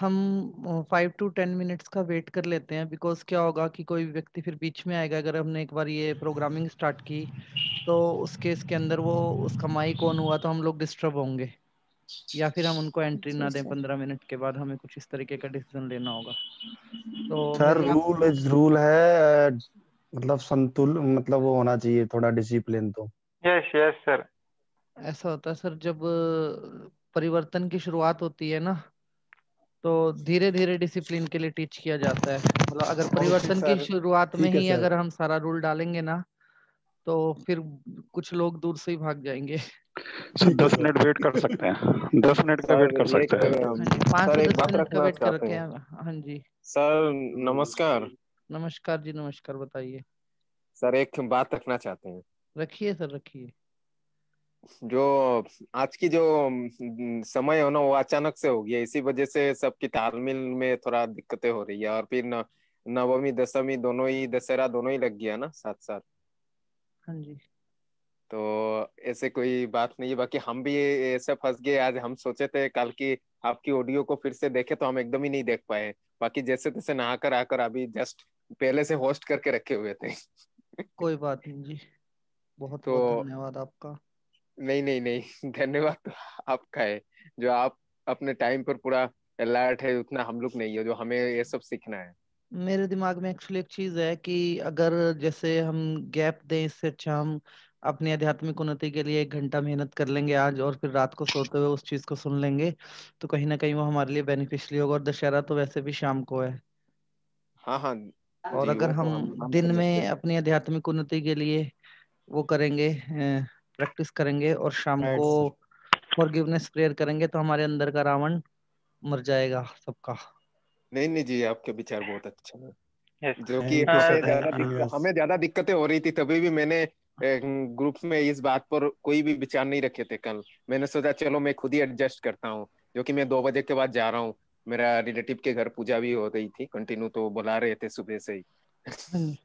हम five to ten minutes का wait कर लेते हैं बिकॉज क्या होगा कि कोई व्यक्ति फिर बीच में आएगा अगर हमने एक बार ये प्रोग्रामिंग स्टार्ट की तो उस केस के अंदर वो उसका माइक ऑन हुआ तो हम लोग डिस्टर्ब होंगे या फिर हम उनको एंट्री ना दें पंद्रह मिनट के बाद हमें कुछ इस तरीके का डिसीजन लेना होगा तो सर रूल इज रूल है मतलब संतुल मतलब वो होना चाहिए थोड़ा डिसिप्लिन तो यस यस सर ऐसा होता है सर जब परिवर्तन की शुरुआत होती है ना तो धीरे धीरे डिसिप्लिन के लिए टीच किया जाता है मतलब अगर परिवर्तन की शुरुआत में ही अगर हम सारा रूल डालेंगे ना तो फिर कुछ लोग दूर से ही भाग जाएंगे दस मिनट वेट कर सकते हैं दस मिनट का वेट कर सकते हैं हाँ सर दस मिनट का वेट कर रखे हाँ जी सर नमस्कार नमस्कार जी नमस्कार बताइए सर एक बात रखना चाहते हैं रखिए सर रखिए जो आज की जो समय है ना वो अचानक से हो गया इसी वजह से सबकी तालमेल में थोड़ा दिक्कतें हो रही है और फिर नवमी दशमी दोनों ही दशहरा दोनों ही लग गया ना साथ साथ हाँ जी तो ऐसे कोई बात नहीं है बाकी हम भी ऐसे फंस गए आज हम सोचे थे कल की आपकी ऑडियो को फिर से देखे तो हम एकदम ही नहीं देख पाए बाकी जैसे तैसे नहाकर आकर अभी जस्ट पहले से होस्ट करके रखे हुए थे कोई बात नहीं जी बहुत तो, बहुत धन्यवाद आपका नहीं नहीं नहीं धन्यवाद तो आपका है जो आप अपने टाइम पर पूरा अलर्ट है उतना हम लोग नहीं है जो हमें ये सब सीखना है मेरे दिमाग में एक्चुअली एक चीज है कि अगर जैसे हम गैप दें इससे अच्छा हम अपनी आध्यात्मिक उन्नति के लिए एक घंटा मेहनत कर लेंगे आज और फिर रात को सोते हुए उस चीज को सुन लेंगे तो कहीं ना कहीं वो हमारे लिए बेनिफिशियल होगा और दशहरा तो वैसे भी शाम को है हाँ हाँ और अगर तो हम दिन तो में अपनी आध्यात्मिक उन्नति के लिए वो करेंगे प्रैक्टिस करेंगे और शाम को फॉरगिवनेस प्रेयर करेंगे तो हमारे अंदर का रावण मर जाएगा सबका नहीं नहीं जी आपके विचार बहुत अच्छे हैं जो कि हमें ज्यादा दिक्कतें हो रही थी तभी भी मैंने ग्रुप हाँ। में इस बात पर कोई भी विचार नहीं रखे थे कल मैंने सोचा चलो मैं खुद ही एडजस्ट करता हूँ जो कि मैं दो बजे के बाद जा रहा हूँ मेरा रिलेटिव के घर पूजा भी हो रही थी कंटिन्यू तो बुला रहे थे सुबह से ही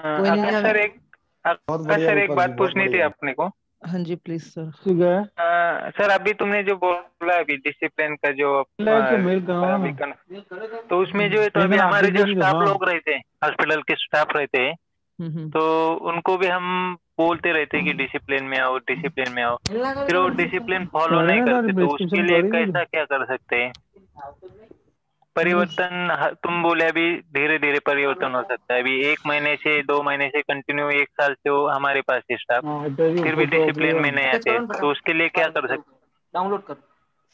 हाँ, सर एक बात पूछनी थी अपने को हाँ जी प्लीज सर ठीक है सर अभी तुमने जो बोला अभी डिसिप्लिन का जो तो उसमें जो है हम्म, तो अभी हमारे जो स्टाफ लोग रहते हैं हॉस्पिटल के स्टाफ रहते हैं हम्म, हम्म। तो उनको भी हम बोलते रहते हैं कि डिसिप्लिन में आओ डिसिप्लिन में आओ फिर वो डिसिप्लिन फॉलो नहीं करते तो उसके लिए कैसा क्या कर सकते हैं परिवर्तन तुम बोले अभी धीरे धीरे परिवर्तन हो सकता है अभी एक महीने से दो महीने से कंटिन्यू एक साल से वो हमारे पास है स्टाफ हाँ, फिर भी डिसिप्लिन में नहीं आते तो उसके लिए क्या कर सकते डाउनलोड कर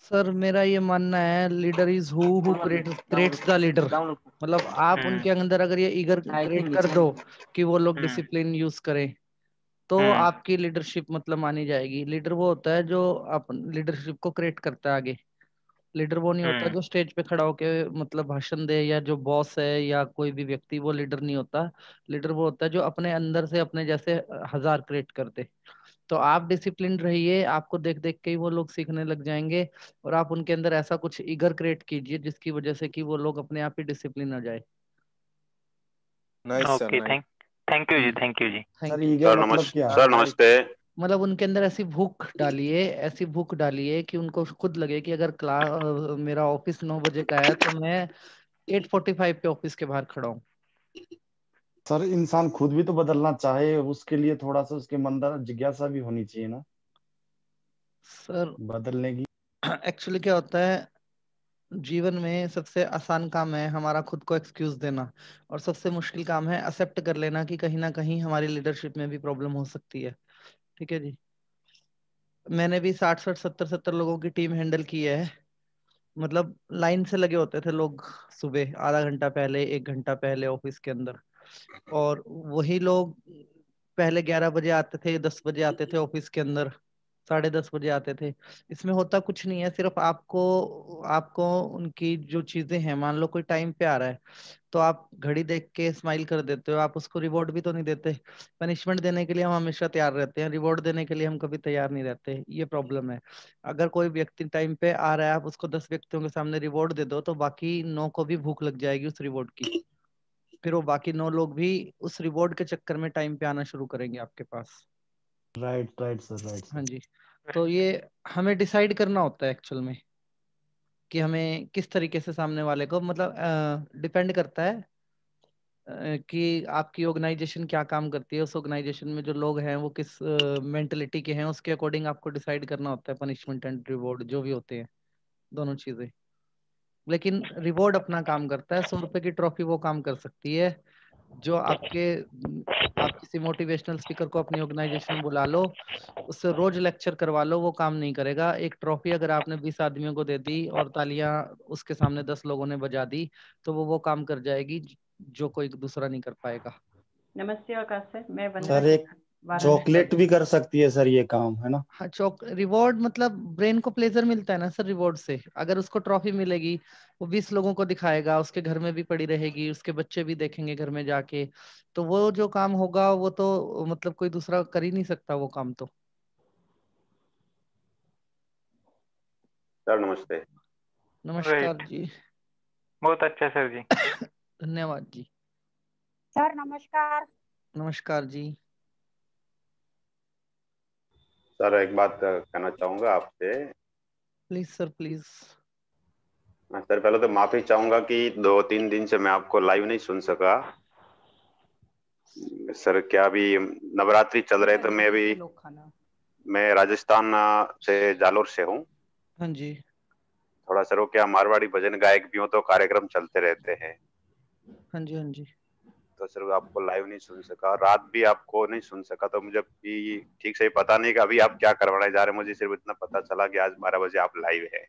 सर मेरा ये मानना है leader is who who creates the leader मतलब आप हम्म। उनके अंदर अगर ये ईगर क्रिएट कर दो कि वो लोग डिसिप्लिन हम्म। यूज करें तो हम्म। आपकी लीडरशिप मतलब मानी जाएगी लीडर वो होता है जो अपन लीडरशिप को क्रिएट करता है आगे लीडर वो नहीं होता हम्म। जो स्टेज पे खड़ा होके मतलब भाषण दे या जो बॉस है या कोई भी व्यक्ति वो लीडर नहीं होता लीडर वो होता है जो अपने अंदर से अपने जैसे हजार क्रिएट करते तो आप डिसिप्लिन रहिए आपको देख देख के ही वो लोग सीखने लग जाएंगे और आप उनके अंदर ऐसा कुछ इगर क्रिएट कीजिए जिसकी वजह से कि वो लोग अपने आप ही डिसिप्लिन आ जाए ओके थैंक थैंक यू जी थैंक hmm। यू जी सर नमस्ते सर नमस्ते मतलब उनके अंदर ऐसी भूख डालिए ऐसी भूख डालिए कि उनको खुद लगे कि अगर क्लास मेरा ऑफिस नौ बजे का है तो मैं एट फोर्टी फाइव पे ऑफिस के बाहर खड़ा हूँ सर इंसान खुद भी तो बदलना चाहे उसके लिए थोड़ा सा उसके मंदर जिज्ञासा भी होनी चाहिए ना सर बदलने की एक्चुअली क्या होता है जीवन में सबसे आसान काम है हमारा खुद को एक्सक्यूज देना और सबसे मुश्किल काम है एक्सेप्ट कर लेना कि कहीं ना कहीं हमारी लीडरशिप में भी प्रॉब्लम हो सकती है ठीक है जी मैंने भी साठ साठ सत्तर सत्तर लोगों की टीम हैंडल की है मतलब लाइन से लगे होते थे लोग सुबह आधा घंटा पहले एक घंटा पहले ऑफिस के अंदर और वही लोग पहले ग्यारह बजे आते थे दस बजे आते थे ऑफिस के अंदर साढ़े दस बजे आते थे इसमें होता कुछ नहीं है सिर्फ आपको आपको उनकी जो चीजें हैं मान लो कोई टाइम पे आ रहा है तो आप घड़ी देख के स्माइल कर देते हो आप उसको रिवॉर्ड भी तो नहीं देते पनिशमेंट देने के लिए हम हमेशा तैयार रहते हैं रिवॉर्ड देने के लिए हम कभी तैयार नहीं रहते ये प्रॉब्लम है अगर कोई व्यक्ति टाइम पे आ रहा है आप उसको दस व्यक्तियों के सामने रिवॉर्ड दे दो तो बाकी नौ को भी भूख लग जाएगी उस रिवॉर्ड की फिर वो बाकी नौ लोग भी उस रिवॉर्ड के चक्कर में टाइम पे आना शुरू करेंगे आपके पास राइट राइट सर राइट हाँ जी तो ये हमें डिसाइड करना होता है एक्चुअल में कि हमें किस तरीके से सामने वाले को मतलब डिपेंड करता है कि आपकी ऑर्गेनाइजेशन क्या काम करती है उस ऑर्गेनाइजेशन में जो लोग हैं वो किस मेंटेलिटी के हैं उसके अकॉर्डिंग आपको डिसाइड करना होता है पनिशमेंट एंड रिवॉर्ड जो भी होते हैं दोनों चीजें लेकिन रिवॉर्ड अपना काम करता है सौ रुपए की ट्रॉफी वो काम कर सकती है जो आपके आप किसी मोटिवेशनल स्पीकर को अपनी ऑर्गेनाइजेशन में बुला लो उससे रोज लेक्चर करवा लो वो काम नहीं करेगा एक ट्रॉफी अगर आपने बीस आदमियों को दे दी और तालियां उसके सामने दस लोगों ने बजा दी तो वो वो काम कर जाएगी जो कोई दूसरा नहीं कर पाएगा नमस्ते आकाश सर मैं चॉकलेट भी कर सकती है सर ये काम है ना हाँ चौक रिवॉर्ड मतलब ब्रेन को प्लेजर मिलता है ना सर रिवॉर्ड से अगर उसको ट्रॉफी मिलेगी वो बीस लोगों को दिखाएगा उसके घर में भी पड़ी रहेगी उसके बच्चे भी देखेंगे घर में जाके तो वो जो काम होगा वो तो मतलब कोई दूसरा कर ही नहीं सकता वो काम तो सर नमस्ते नमस्कार जी बहुत अच्छा सर जी धन्यवाद जी सर नमस्कार नमस्कार जी सर एक बात कहना चाहूंगा आपसे प्लीज सर प्लीज हाँ, सर पहले तो माफी चाहूंगा कि दो तीन दिन से मैं आपको लाइव नहीं सुन सका सर क्या अभी नवरात्रि चल रहे तो मैं भी मैं राजस्थान से जालोर से हूँ हाँ जी थोड़ा सर वो क्या मारवाड़ी भजन गायक भी हो तो कार्यक्रम चलते रहते हैं हाँ जी हाँ जी तो सर आपको लाइव नहीं सुन सका रात भी आपको नहीं सुन सका तो मुझे भी ठीक से पता नहीं कि अभी आप क्या करवाने जा रहे हैं मुझे सिर्फ इतना पता चला कि आज बारह बजे आप लाइव है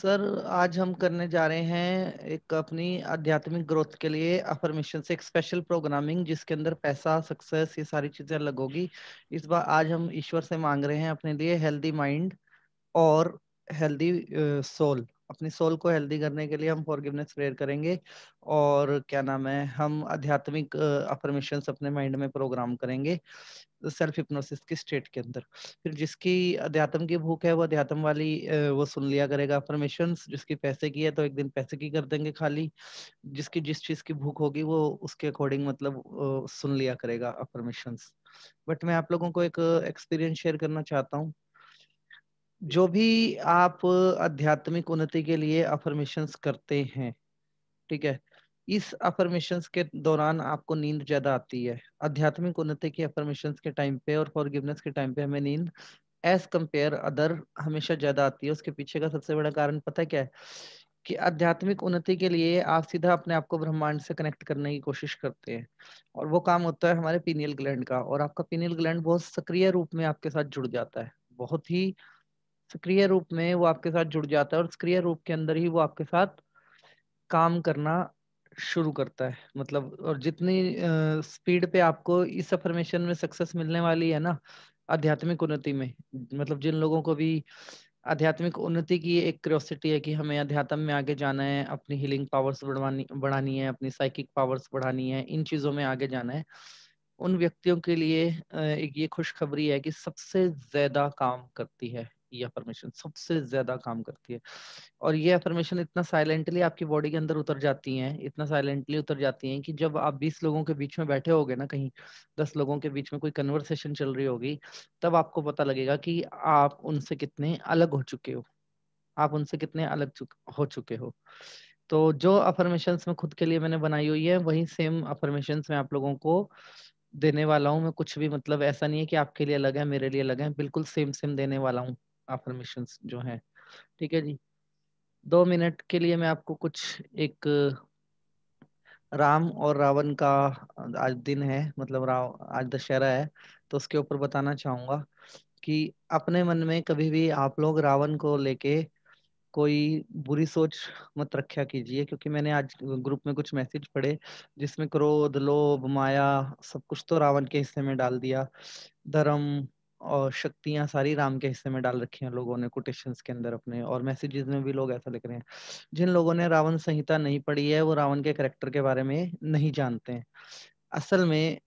सर आज हम करने जा रहे हैं एक अपनी आध्यात्मिक ग्रोथ के लिए अफर्मेशन से एक स्पेशल प्रोग्रामिंग जिसके अंदर पैसा सक्सेस ये सारी चीजें अलग होगी इस बार आज हम ईश्वर से मांग रहे हैं अपने लिए हेल्दी माइंड और हेल्दी सोल uh, अपनी सोल को हेल्दी करने के लिए हम फॉरगिवनेस प्रेयर करेंगे और क्या नाम है हम आध्यात्मिक अफर्मेशन अपने माइंड में प्रोग्राम करेंगे सेल्फ हिप्नोसिस की स्टेट के अंदर फिर जिसकी अध्यात्म की भूख है वो अध्यात्म वाली वो सुन लिया करेगा अफर्मेशन जिसकी पैसे की है तो एक दिन पैसे की कर देंगे खाली जिसकी जिस चीज की भूख होगी वो उसके अकॉर्डिंग मतलब सुन लिया करेगा अफर्मेशन बट मैं आप लोगों को एक एक्सपीरियंस शेयर करना चाहता हूँ जो भी आप आध्यात्मिक उन्नति के लिए अफर्मेशन करते हैं ठीक है इस अफर्मेशन के दौरान आपको नींद ज्यादा आती है आध्यात्मिक उन्नति की अफर्मेशन के टाइम पे और फॉरगिवनेस के टाइम पे हमें नींद एज कंपेयर अदर हमेशा ज्यादा आती है उसके पीछे का सबसे बड़ा कारण पता क्या है कि आध्यात्मिक उन्नति के लिए आप सीधा अपने आप को ब्रह्मांड से कनेक्ट करने की कोशिश करते हैं और वो काम होता है हमारे पीनियल ग्लैंड का और आपका पीनियल ग्लैंड बहुत सक्रिय रूप में आपके साथ जुड़ जाता है बहुत ही सक्रिय रूप में वो आपके साथ जुड़ जाता है और सक्रिय रूप के अंदर ही वो आपके साथ काम करना शुरू करता है मतलब और जितनी स्पीड पे आपको इस अफर्मेशन में सक्सेस मिलने वाली है ना आध्यात्मिक उन्नति में मतलब जिन लोगों को भी आध्यात्मिक उन्नति की एक क्रियोसिटी है कि हमें अध्यात्म में आगे जाना है अपनी हीलिंग पावर्स बढ़वानी बढ़ानी है अपनी साइकिक पावर्स बढ़ानी है इन चीजों में आगे जाना है उन व्यक्तियों के लिए एक ये खुशखबरी है कि सबसे ज्यादा काम करती है ये अफर्मेशन सबसे ज्यादा काम करती है और ये अफर्मेशन इतना साइलेंटली आपकी बॉडी के अंदर उतर जाती हैं इतना साइलेंटली उतर जाती हैं कि जब आप 20 लोगों के बीच में बैठे होगे ना कहीं 10 लोगों के बीच में कोई कन्वर्सेशन चल रही होगी तब आपको पता लगेगा कि आप उनसे कितने अलग हो चुके हो आप उनसे कितने अलग चुक, हो चुके हो तो जो अफर्मेशन में खुद के लिए मैंने बनाई हुई है वही सेम अफर्मेशन में आप लोगों को देने वाला हूँ मैं कुछ भी मतलब ऐसा नहीं है कि आपके लिए अलग है मेरे लिए अलग है बिल्कुल सेम सेम देने वाला हूँ अफर्मेशन जो है ठीक है जी दो मिनट के लिए मैं आपको कुछ एक राम और रावण का आज दिन है मतलब राव आज दशहरा है तो उसके ऊपर बताना चाहूंगा कि अपने मन में कभी भी आप लोग रावण को लेके कोई बुरी सोच मत रखा कीजिए क्योंकि मैंने आज ग्रुप में कुछ मैसेज पढ़े जिसमें क्रोध लोभ माया सब कुछ तो रावण के हिस्से में डाल दिया धर्म और शक्तियां सारी राम के हिस्से में डाल रखी हैं लोगों ने कोटेशन के अंदर अपने और मैसेजेस में भी लोग ऐसा लिख रहे हैं जिन लोगों ने रावण संहिता नहीं पढ़ी है वो रावण के करेक्टर के बारे में नहीं जानते हैं असल में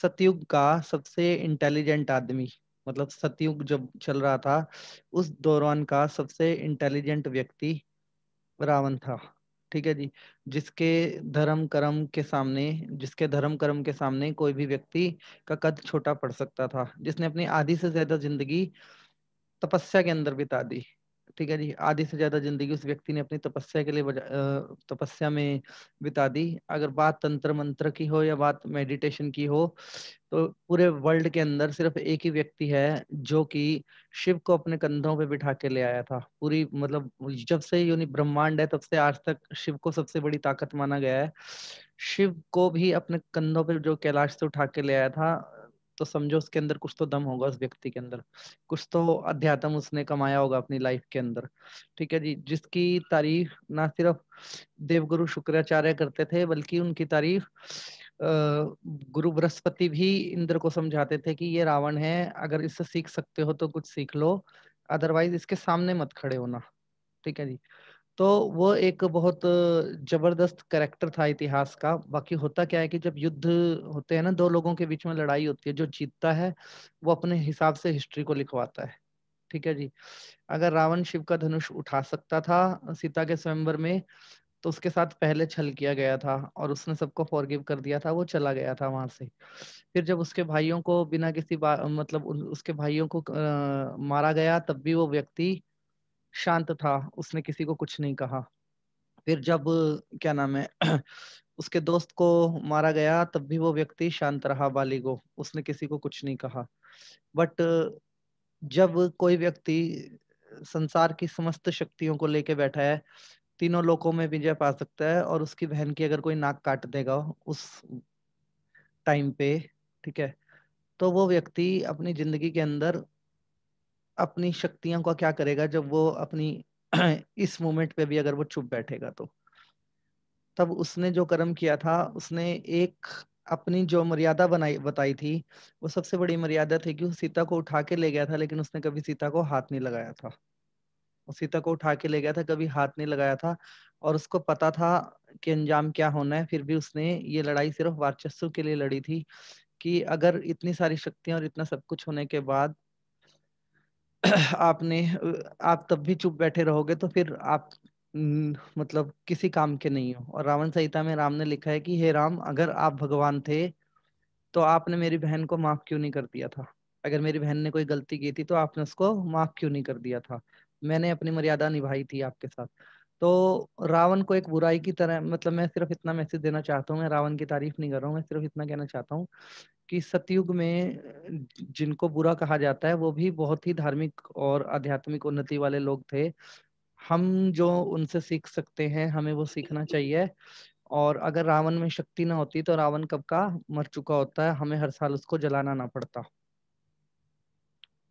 सतयुग का सबसे इंटेलिजेंट आदमी मतलब सतयुग जब चल रहा था उस दौरान का सबसे इंटेलिजेंट व्यक्ति रावण था ठीक है जी जिसके धर्म कर्म के सामने जिसके धर्म कर्म के सामने कोई भी व्यक्ति का कद छोटा पड़ सकता था जिसने अपनी आधी से ज्यादा जिंदगी तपस्या के अंदर बिता दी ठीक है जी आधी से ज्यादा जिंदगी उस व्यक्ति ने अपनी तपस्या के लिए तपस्या में बिता दी अगर बात तंत्र मंत्र की हो या बात मेडिटेशन की हो तो पूरे वर्ल्ड के अंदर सिर्फ एक ही व्यक्ति है जो कि शिव को अपने कंधों पे बिठा के ले आया था पूरी मतलब जब से यूनि ब्रह्मांड है तब से आज तक शिव को सबसे बड़ी ताकत माना गया है शिव को भी अपने कंधों पर जो कैलाश से उठा के ले आया था तो समझो उसके अंदर कुछ तो दम होगा उस व्यक्ति के अंदर कुछ तो अध्यात्म उसने कमाया होगा अपनी लाइफ के अंदर ठीक है जी जिसकी तारीफ ना सिर्फ देवगुरु शुक्राचार्य करते थे बल्कि उनकी तारीफ गुरु बृहस्पति भी इंद्र को समझाते थे कि ये रावण है अगर इससे सीख सकते हो तो कुछ सीख लो अदरवाइज इसके सामने मत खड़े होना ठीक है जी तो वो एक बहुत जबरदस्त करेक्टर था इतिहास का बाकी होता क्या है कि जब युद्ध होते हैं ना दो लोगों के बीच में लड़ाई होती है जो जीतता है वो अपने हिसाब से हिस्ट्री को लिखवाता है ठीक है जी अगर रावण शिव का धनुष उठा सकता था सीता के स्वयंवर में तो उसके साथ पहले छल किया गया था और उसने सबको फॉरगिव कर दिया था वो चला गया था वहां से फिर जब उसके भाइयों को बिना किसी मतलब उसके भाइयों को आ, मारा गया तब भी वो व्यक्ति शांत था उसने किसी को कुछ नहीं कहा फिर जब क्या नाम है उसके दोस्त को मारा गया तब भी वो व्यक्ति शांत रहा बाली को उसने किसी को कुछ नहीं कहा बट जब कोई व्यक्ति संसार की समस्त शक्तियों को लेके बैठा है तीनों लोकों में विजय पा सकता है और उसकी बहन की अगर कोई नाक काट देगा उस टाइम पे ठीक है तो वो व्यक्ति अपनी जिंदगी के अंदर अपनी शक्तियों का क्या करेगा जब वो अपनी इस मोमेंट पे भी अगर वो चुप बैठेगा तो तब उसने जो कर्म किया था उसने एक अपनी जो मर्यादा बनाई बताई थी वो सबसे बड़ी मर्यादा थी कि सीता को उठा के ले गया था लेकिन उसने कभी सीता को हाथ नहीं लगाया था वो सीता को उठा के ले गया था कभी हाथ नहीं लगाया था और उसको पता था कि अंजाम क्या होना है फिर भी उसने ये लड़ाई सिर्फ वर्चस्व के लिए लड़ी थी कि अगर इतनी सारी शक्तियां और इतना सब कुछ होने के बाद आपने आप तब भी चुप बैठे रहोगे तो फिर आप मतलब किसी काम के नहीं हो और रावण संहिता में राम ने लिखा है कि हे राम अगर आप भगवान थे तो आपने मेरी बहन को माफ क्यों नहीं कर दिया था अगर मेरी बहन ने कोई गलती की थी तो आपने उसको माफ क्यों नहीं कर दिया था मैंने अपनी मर्यादा निभाई थी आपके साथ तो रावण को एक बुराई की तरह मतलब मैं सिर्फ इतना मैसेज देना चाहता हूँ मैं रावण की तारीफ नहीं कर रहा हूँ मैं सिर्फ इतना कहना चाहता हूँ कि सतयुग में जिनको बुरा कहा जाता है वो भी बहुत ही धार्मिक और आध्यात्मिक उन्नति वाले लोग थे हम जो उनसे सीख सकते हैं हमें वो सीखना चाहिए और अगर रावण में शक्ति ना होती तो रावण कब का मर चुका होता है हमें हर साल उसको जलाना ना पड़ता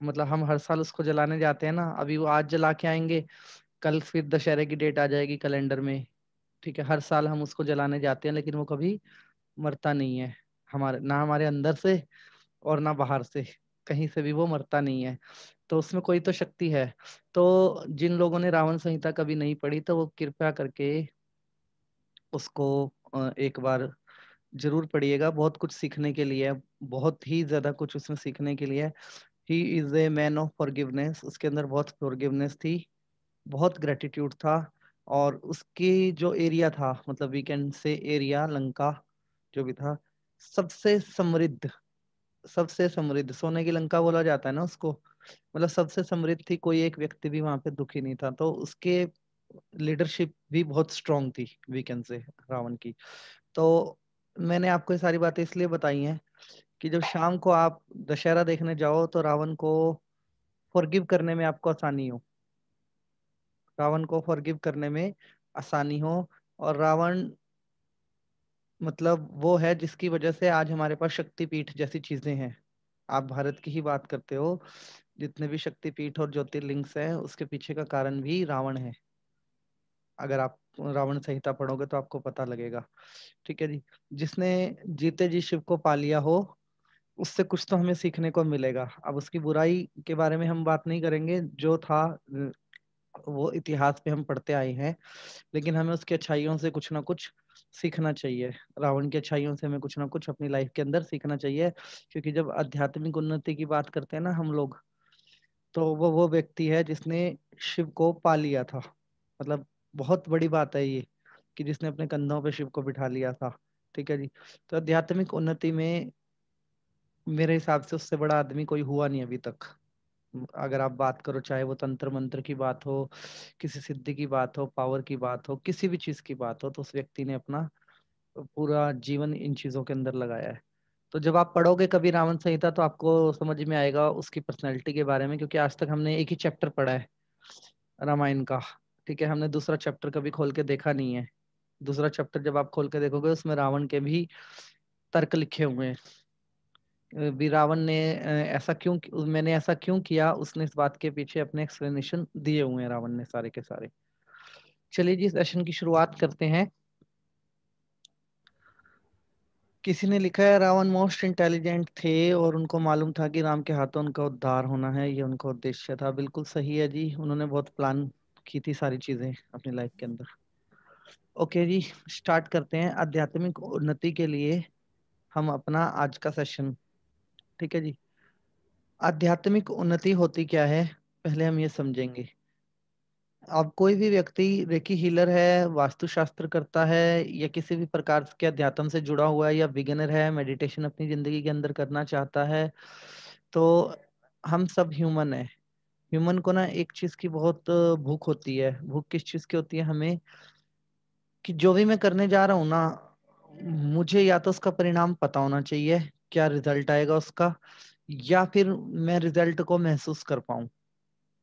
मतलब हम हर साल उसको जलाने जाते हैं ना अभी वो आज जला के आएंगे कल फिर दशहरे की डेट आ जाएगी कैलेंडर में ठीक है हर साल हम उसको जलाने जाते हैं लेकिन वो कभी मरता नहीं है हमारे ना हमारे अंदर से और ना बाहर से कहीं से भी वो मरता नहीं है तो उसमें कोई तो शक्ति है तो जिन लोगों ने रावण संहिता कभी नहीं पढ़ी तो वो कृपया करके उसको एक बार जरूर पढ़िएगा बहुत कुछ सीखने के लिए बहुत ही ज्यादा कुछ उसमें सीखने के लिए he is a man of forgiveness उसके अंदर बहुत फॉरगिवनेस थी बहुत ग्रेटिट्यूड था और उसकी जो एरिया था मतलब वीकेंड से एरिया लंका जो भी था सबसे समृद्ध सबसे समृद्ध सोने की लंका बोला जाता है ना उसको मतलब सबसे समृद्ध थी कोई एक व्यक्ति भी वहां पे दुखी नहीं था तो उसके लीडरशिप भी बहुत स्ट्रॉन्ग थी वीकेंड से रावण की तो मैंने आपको ये सारी बातें इसलिए बताई हैं कि जब शाम को आप दशहरा देखने जाओ तो रावण को फॉरगिव करने में आपको आसानी हो रावण को फॉरगिव करने में आसानी हो और रावण मतलब वो है जिसकी वजह से आज हमारे पास शक्तिपीठ जैसी चीजें हैं आप भारत की ही बात करते हो जितने भी शक्तिपीठ और ज्योतिर्लिंग्स हैं उसके पीछे का कारण भी रावण है अगर आप रावण संहिता पढ़ोगे तो आपको पता लगेगा ठीक है जी जिसने जीते जी शिव को पा लिया हो उससे कुछ तो हमें सीखने को मिलेगा अब उसकी बुराई के बारे में हम बात नहीं करेंगे जो था वो इतिहास पे हम पढ़ते आए हैं लेकिन हमें उसकी अच्छाइयों से कुछ ना कुछ सीखना चाहिए रावण की अच्छाइयों से हमें कुछ ना कुछ अपनी लाइफ के अंदर सीखना चाहिए क्योंकि जब आध्यात्मिक उन्नति की बात करते हैं ना हम लोग तो वो वो व्यक्ति है जिसने शिव को पा लिया था मतलब बहुत बड़ी बात है ये कि जिसने अपने कंधों पे शिव को बिठा लिया था ठीक है जी तो आध्यात्मिक उन्नति में मेरे हिसाब से उससे बड़ा आदमी कोई हुआ नहीं अभी तक अगर आप बात करो चाहे वो तंत्र मंत्र की बात हो किसी सिद्धि की बात हो पावर की बात हो किसी भी चीज की बात हो तो उस व्यक्ति ने अपना पूरा जीवन इन चीजों के अंदर लगाया है तो जब आप पढ़ोगे कभी रावण संहिता तो आपको समझ में आएगा उसकी पर्सनैलिटी के बारे में क्योंकि आज तक हमने एक ही चैप्टर पढ़ा है रामायण का ठीक है हमने दूसरा चैप्टर कभी खोल के देखा नहीं है दूसरा चैप्टर जब आप खोल के देखोगे उसमें रावण के भी तर्क लिखे हुए हैं भी रावण ने ऐसा क्यों मैंने ऐसा क्यों किया उसने इस बात के पीछे अपने एक्सप्लेनेशन दिए हुए हैं रावण ने सारे के सारे चलिए जी सेशन की शुरुआत करते हैं किसी ने लिखा है रावण मोस्ट इंटेलिजेंट थे और उनको मालूम था कि राम के हाथों उनका उद्धार होना है ये उनका उद्देश्य था बिल्कुल सही है जी उन्होंने बहुत प्लान की थी सारी चीजें अपनी लाइफ के अंदर ओके जी स्टार्ट करते हैं आध्यात्मिक उन्नति के लिए हम अपना आज का सेशन ठीक है जी आध्यात्मिक उन्नति होती क्या है पहले हम ये समझेंगे अब कोई भी व्यक्ति रेकी हीलर है वास्तुशास्त्र करता है या किसी भी प्रकार के अध्यात्म से जुड़ा हुआ है या बिगनर है मेडिटेशन अपनी जिंदगी के अंदर करना चाहता है तो हम सब ह्यूमन है ह्यूमन को ना एक चीज की बहुत भूख होती है भूख किस चीज की होती है हमें कि जो भी मैं करने जा रहा हूँ ना मुझे या तो उसका परिणाम पता होना चाहिए क्या रिजल्ट आएगा उसका या फिर मैं रिजल्ट को महसूस कर पाऊं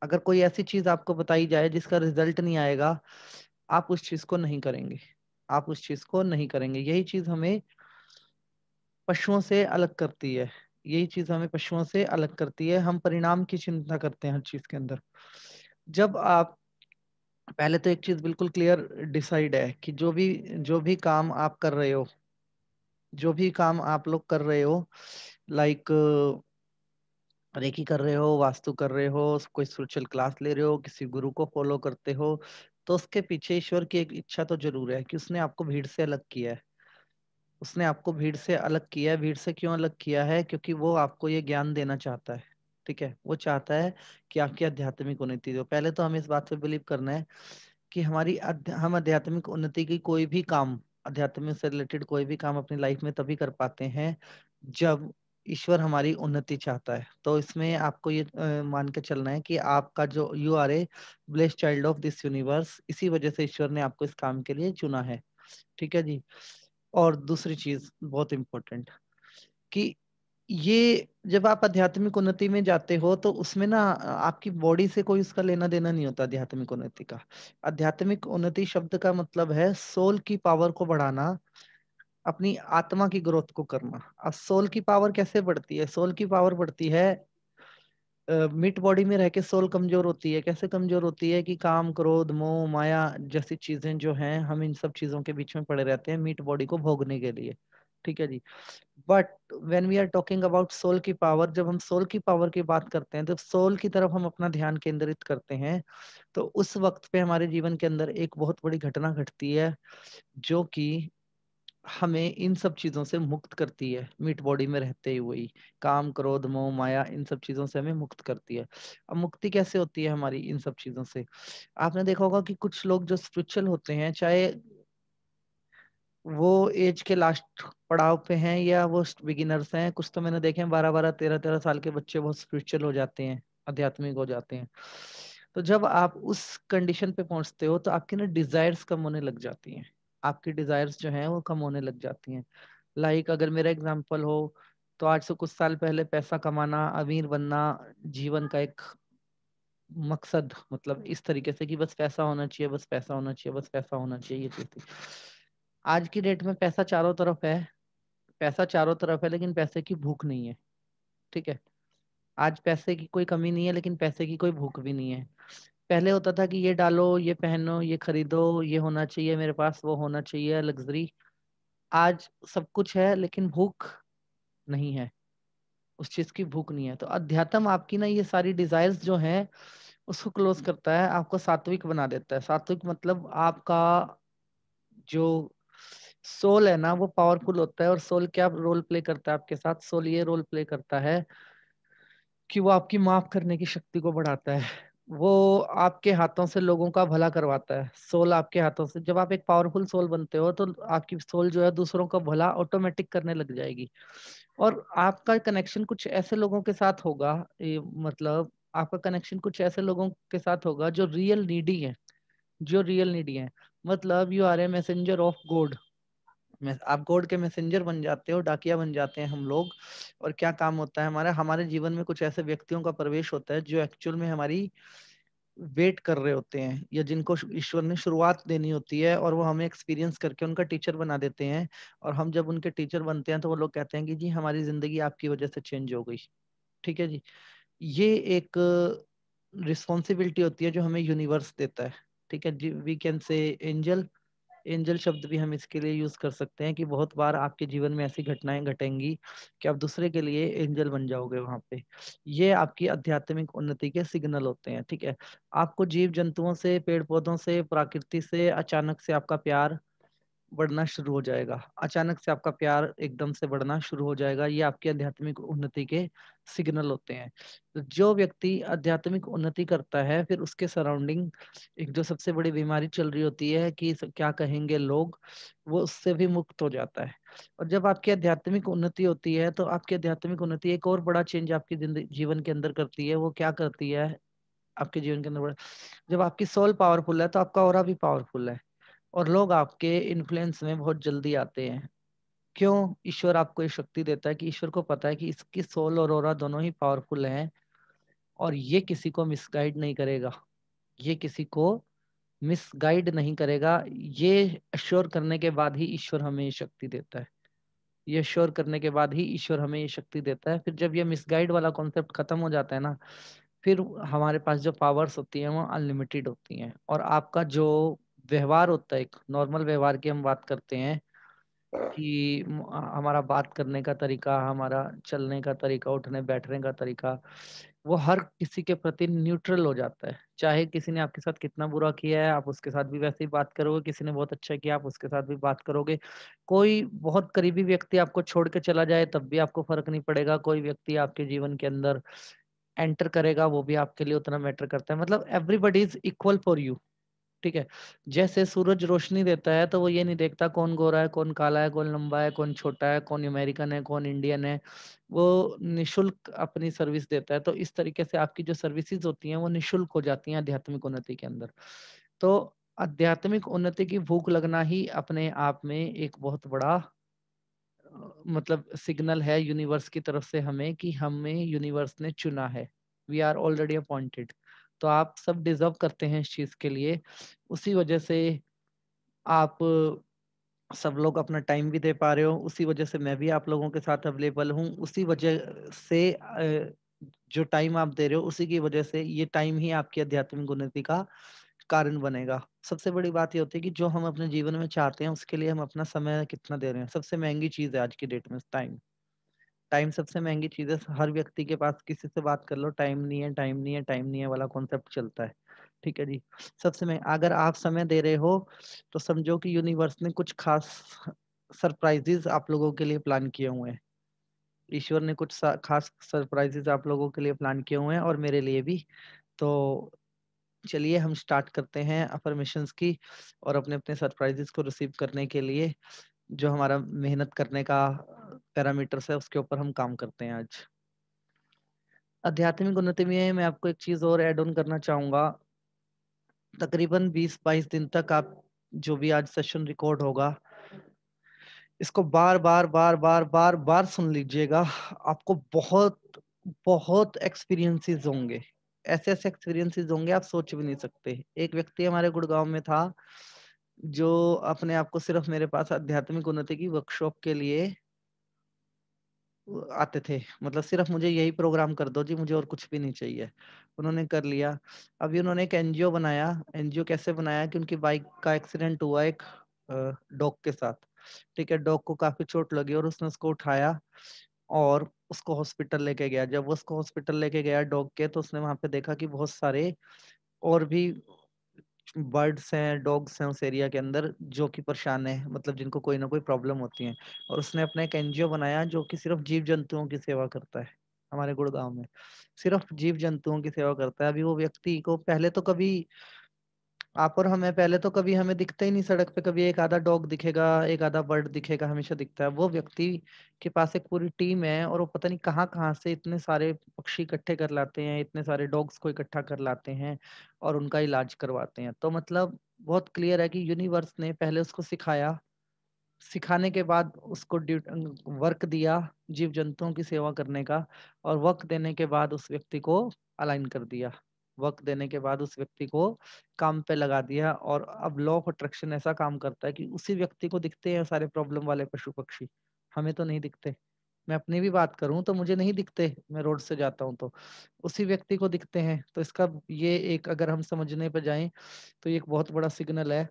अगर कोई ऐसी चीज आपको बताई जाए जिसका रिजल्ट नहीं आएगा आप उस चीज को नहीं करेंगे आप उस चीज को नहीं करेंगे यही चीज हमें पशुओं से अलग करती है यही चीज हमें पशुओं से अलग करती है हम परिणाम की चिंता करते हैं हर चीज के अंदर जब आप पहले तो एक चीज बिल्कुल क्लियर डिसाइड है कि जो भी जो भी काम आप कर रहे हो जो भी काम आप लोग कर रहे हो लाइक रेकी कर रहे हो वास्तु कर रहे हो कोई स्पिरिचुअल क्लास ले रहे हो किसी गुरु को फॉलो करते हो तो उसके पीछे ईश्वर की एक इच्छा तो जरूर है कि उसने आपको भीड़ से अलग किया है उसने आपको भीड़ से अलग किया है भीड़ से क्यों अलग किया है क्योंकि वो आपको ये ज्ञान देना चाहता है ठीक है वो चाहता है कि आपकी आध्यात्मिक उन्नति हो पहले तो हमें इस बात पे बिलीव करना है कि हमारी हम आध्यात्मिक उन्नति की कोई भी काम अध्यात्म से रिलेटेड कोई भी काम अपनी लाइफ में तभी कर पाते हैं जब ईश्वर हमारी उन्नति चाहता है तो इसमें आपको ये मान के चलना है कि आपका जो you are a bless child of this universe इसी वजह से ईश्वर ने आपको इस काम के लिए चुना है ठीक है जी और दूसरी चीज बहुत इम्पोर्टेंट कि ये जब आप आध्यात्मिक उन्नति में जाते हो तो उसमें ना आपकी बॉडी से कोई उसका लेना देना नहीं होता आध्यात्मिक उन्नति का आध्यात्मिक उन्नति शब्द का मतलब है सोल की पावर को बढ़ाना अपनी आत्मा की ग्रोथ को करना अब सोल की पावर कैसे बढ़ती है सोल की पावर बढ़ती है मिट बॉडी में रह के सोल कमजोर होती है कैसे कमजोर होती है कि काम क्रोध मोह माया जैसी चीजें जो हैं हम इन सब चीजों के बीच में पड़े रहते हैं मिट बॉडी को भोगने के लिए ठीक है जी but when we are talking about soul की पावर जब हम सोल की पावर की बात करते हैं जब तो सोल की तरफ हम अपना ध्यान केंद्रित करते हैं तो उस वक्त पे हमारे जीवन के अंदर एक बहुत बड़ी घटना घटती है जो कि हमें इन सब चीजों से मुक्त करती है मीट बॉडी में रहते हुए ही काम क्रोध मोह माया इन सब चीजों से हमें मुक्त करती है अब मुक्ति कैसे होती है हमारी इन सब चीजों से आपने देखा होगा कि कुछ लोग जो स्पिरिचुअल होते हैं चाहे वो एज के लास्ट पड़ाव पे हैं या वो बिगिनर्स हैं कुछ तो मैंने देखे हैं बारह बारह तेरह तेरह साल के बच्चे बहुत स्पिरिचुअल हो जाते हैं आध्यात्मिक हो जाते हैं तो जब आप उस कंडीशन पे पहुंचते हो तो आपकी ना डिजायर्स कम होने लग जाती हैं आपकी डिजायर्स जो हैं वो कम होने लग जाती हैं लाइक अगर मेरा एग्जाम्पल हो तो आज से कुछ साल पहले पैसा कमाना अमीर बनना जीवन का एक मकसद मतलब इस तरीके से कि बस पैसा होना चाहिए बस पैसा होना चाहिए बस पैसा होना चाहिए ये चीज आज की डेट में पैसा चारों तरफ है पैसा चारों तरफ है लेकिन पैसे की भूख नहीं है ठीक है आज पैसे की कोई कमी नहीं है लेकिन पैसे की कोई भूख भी नहीं है पहले होता था कि ये डालो ये पहनो ये खरीदो ये होना चाहिए मेरे पास वो होना चाहिए लग्जरी आज सब कुछ है लेकिन भूख नहीं है उस चीज की भूख नहीं है तो अध्यात्म आपकी ना ये सारी डिजायर्स जो हैं उसको क्लोज करता है आपको सात्विक बना देता है सात्विक मतलब आपका जो सोल है ना वो पावरफुल होता है और सोल क्या रोल प्ले करता है आपके साथ सोल ये रोल प्ले करता है कि वो आपकी माफ करने की शक्ति को बढ़ाता है वो आपके हाथों से लोगों का भला करवाता है सोल आपके हाथों से जब आप एक पावरफुल सोल बनते हो तो आपकी सोल जो है दूसरों का भला ऑटोमेटिक करने लग जाएगी और आपका कनेक्शन कुछ ऐसे लोगों के साथ होगा मतलब आपका कनेक्शन कुछ ऐसे लोगों के साथ होगा जो रियल नीडी है जो रियल नीडी है मतलब you are a messenger of God आप गॉड के मैसेंजर बन जाते हो डाकिया बन जाते हैं हम लोग और क्या काम होता है हमारे हमारे जीवन में कुछ ऐसे व्यक्तियों का प्रवेश होता है जो एक्चुअल में हमारी वेट कर रहे होते हैं या जिनको ईश्वर ने शुरुआत देनी होती है और वो हमें एक्सपीरियंस करके उनका टीचर बना देते हैं और हम जब उनके टीचर बनते हैं तो वो लोग कहते हैं कि जी हमारी जिंदगी आपकी वजह से चेंज हो गई ठीक है जी ये एक रिस्पॉन्सिबिलिटी होती है जो हमें यूनिवर्स देता है ठीक है जी we can say angel angel शब्द भी हम इसके लिए यूज कर सकते हैं कि बहुत बार आपके जीवन में ऐसी घटनाएं घटेंगी कि आप दूसरे के लिए एंजल बन जाओगे वहां पे ये आपकी आध्यात्मिक उन्नति के सिग्नल होते हैं ठीक है आपको जीव जंतुओं से पेड़ पौधों से प्रकृति से अचानक से आपका प्यार बढ़ना शुरू हो जाएगा अचानक से आपका प्यार एकदम से बढ़ना शुरू हो जाएगा ये आपकी आध्यात्मिक उन्नति के सिग्नल होते हैं तो जो व्यक्ति आध्यात्मिक उन्नति करता है फिर उसके सराउंडिंग एक जो सबसे बड़ी बीमारी चल रही होती है कि क्या कहेंगे लोग वो उससे भी मुक्त हो जाता है और जब आपकी आध्यात्मिक उन्नति होती है तो आपकी आध्यात्मिक उन्नति एक और बड़ा चेंज आपकी जीवन के अंदर करती है वो क्या करती है आपके जीवन के अंदर जब आपकी सोल पावरफुल है तो आपका और भी पावरफुल है और लोग आपके इन्फ्लुएंस में बहुत जल्दी आते हैं क्यों ईश्वर आपको ये शक्ति देता है कि ईश्वर को पता है कि इसकी सोल और ओरा दोनों ही पावरफुल हैं और ये किसी को मिसगाइड नहीं करेगा ये किसी को मिसगाइड नहीं करेगा ये अश्योर करने के बाद ही ईश्वर हमें ये शक्ति देता है ये श्योर करने के बाद ही ईश्वर हमें ये शक्ति देता है फिर जब ये मिसगाइड वाला कॉन्सेप्ट खत्म हो जाता है ना फिर हमारे पास जो पावर्स होती हैं वो अनलिमिटेड होती हैं और आपका जो व्यवहार होता है एक नॉर्मल व्यवहार की हम बात करते हैं कि हमारा बात करने का तरीका हमारा चलने का तरीका उठने बैठने का तरीका वो हर किसी के प्रति न्यूट्रल हो जाता है चाहे किसी ने आपके साथ कितना बुरा किया है आप उसके साथ भी वैसे ही बात करोगे किसी ने बहुत अच्छा किया आप उसके साथ भी बात करोगे कोई बहुत करीबी व्यक्ति आपको छोड़ के चला जाए तब भी आपको फर्क नहीं पड़ेगा कोई व्यक्ति आपके जीवन के अंदर एंटर करेगा वो भी आपके लिए उतना मैटर करता है मतलब everybody is equal for you ठीक है जैसे सूरज रोशनी देता है तो वो ये नहीं देखता कौन गोरा है कौन काला है कौन लंबा है कौन छोटा है कौन अमेरिकन है कौन इंडियन है वो निशुल्क अपनी सर्विस देता है तो इस तरीके से आपकी जो सर्विसेज होती हैं वो निशुल्क हो जाती हैं आध्यात्मिक उन्नति के अंदर तो आध्यात्मिक उन्नति की भूख लगना ही अपने आप में एक बहुत बड़ा मतलब सिग्नल है यूनिवर्स की तरफ से हमें कि हमें यूनिवर्स ने चुना है वी आर ऑलरेडी अपॉइंटेड तो आप सब डिजर्व करते हैं इस चीज़ के लिए उसी वजह से आप सब लोग अपना टाइम भी दे पा रहे हो उसी वजह से मैं भी आप लोगों के साथ अवेलेबल हूँ उसी वजह से जो टाइम आप दे रहे हो उसी की वजह से ये टाइम ही आपकी आध्यात्मिक उन्नति का कारण बनेगा सबसे बड़ी बात ये होती है कि जो हम अपने जीवन में चाहते हैं उसके लिए हम अपना समय कितना दे रहे हैं सबसे महंगी चीज है आज की डेट में टाइम टाइम सबसे महंगी चीज है हर व्यक्ति के पास किसी से बात कर लो टाइम नहीं है टाइम नहीं है टाइम नहीं है वाला कॉन्सेप्ट चलता है ठीक है जी सबसे महंगा अगर आप समय दे रहे हो तो समझो कि यूनिवर्स ने कुछ खास सरप्राइजेज आप लोगों के लिए प्लान किए हुए हैं ईश्वर ने कुछ खास सरप्राइजेज आप लोगों के लिए प्लान किए हुए हैं और मेरे लिए भी तो चलिए हम स्टार्ट करते हैं अफर्मेशन की और अपने अपने सरप्राइजेस को रिसीव करने के लिए जो हमारा मेहनत करने का पैरामीटर्स है उसके ऊपर हम काम करते हैं आज अध्यात्मिक उन्नति में मैं आपको एक चीज और एड ऑन करना चाहूंगा तकरीबन 20-22 दिन तक आप जो भी आज सेशन रिकॉर्ड होगा इसको बार बार बार बार बार बार सुन लीजिएगा आपको बहुत बहुत एक्सपीरियंसेस होंगे ऐसे ऐसे एक्सपीरियंसेस होंगे आप सोच भी नहीं सकते एक व्यक्ति हमारे गुड़गांव में था जो अपने आप को सिर्फ मेरे पास आध्यात्मिक उन्नति की वर्कशॉप के लिए आते थे मतलब सिर्फ मुझे यही प्रोग्राम कर दो जी मुझे और कुछ भी नहीं चाहिए उन्होंने कर लिया अभी उन्होंने एक एनजीओ बनाया एनजीओ कैसे बनाया कि उनकी बाइक का एक्सीडेंट हुआ एक डॉग के साथ ठीक है डॉग को काफी चोट लगी और उसने उसको उठाया और उसको हॉस्पिटल लेके गया जब वो उसको हॉस्पिटल लेके गया डॉग के तो उसने वहां पे देखा कि बहुत सारे और भी बर्ड्स हैं डॉग्स हैं उस एरिया के अंदर जो कि परेशान है मतलब जिनको कोई ना कोई प्रॉब्लम होती है और उसने अपना एक एनजीओ बनाया जो कि सिर्फ जीव जंतुओं की सेवा करता है हमारे गुड़गांव में सिर्फ जीव जंतुओं की सेवा करता है अभी वो व्यक्ति को पहले तो कभी आप और हमें पहले तो कभी हमें दिखता ही नहीं सड़क पे कभी एक आधा डॉग दिखेगा एक आधा बर्ड दिखेगा हमेशा दिखता है वो व्यक्ति के पास एक पूरी टीम है और वो पता नहीं कहाँ कहाँ से इतने सारे पक्षी इकट्ठे कर लाते हैं इतने सारे डॉग्स को इकट्ठा कर लाते हैं और उनका इलाज करवाते हैं तो मतलब बहुत क्लियर है कि यूनिवर्स ने पहले उसको सिखाया सिखाने के बाद उसको वर्क दिया जीव जंतुओं की सेवा करने का और वर्क देने के बाद उस व्यक्ति को अलाइन कर दिया वक्त देने के बाद उस व्यक्ति को काम पे लगा दिया और अब लॉ ऑफ अट्रैक्शन ऐसा काम करता है कि उसी व्यक्ति को दिखते हैं सारे प्रॉब्लम वाले पशु पक्षी हमें तो नहीं दिखते मैं अपनी भी बात करूं तो मुझे नहीं दिखते मैं रोड से जाता हूं तो उसी व्यक्ति को दिखते हैं तो इसका ये एक अगर हम समझने पर जाएं तो ये एक बहुत बड़ा सिग्नल है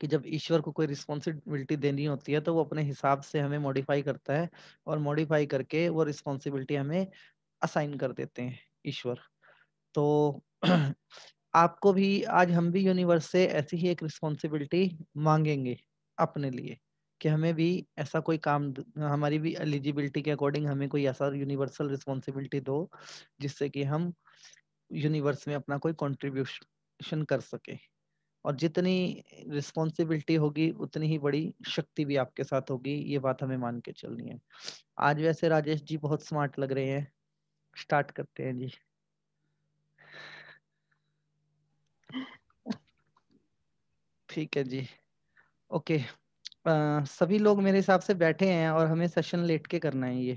कि जब ईश्वर को कोई रिस्पॉन्सिबिलिटी देनी होती है तो वो अपने हिसाब से हमें मॉडिफाई करता है और मॉडिफाई करके वो रिस्पॉन्सिबिलिटी हमें असाइन कर देते हैं ईश्वर तो आपको भी आज हम भी यूनिवर्स से ऐसी ही एक रिस्पॉन्सिबिलिटी मांगेंगे अपने लिए कि हमें भी ऐसा कोई काम हमारी भी एलिजिबिलिटी के अकॉर्डिंग हमें कोई ऐसा यूनिवर्सल रिस्पॉन्सिबिलिटी दो जिससे कि हम यूनिवर्स में अपना कोई कंट्रीब्यूशन कर सके और जितनी रिस्पॉन्सिबिलिटी होगी उतनी ही बड़ी शक्ति भी आपके साथ होगी ये बात हमें मान के चलनी है आज वैसे राजेश जी बहुत स्मार्ट लग रहे हैं स्टार्ट करते हैं जी ठीक है जी ओके आ, सभी लोग मेरे हिसाब से बैठे हैं और हमें सेशन लेट के करना है ये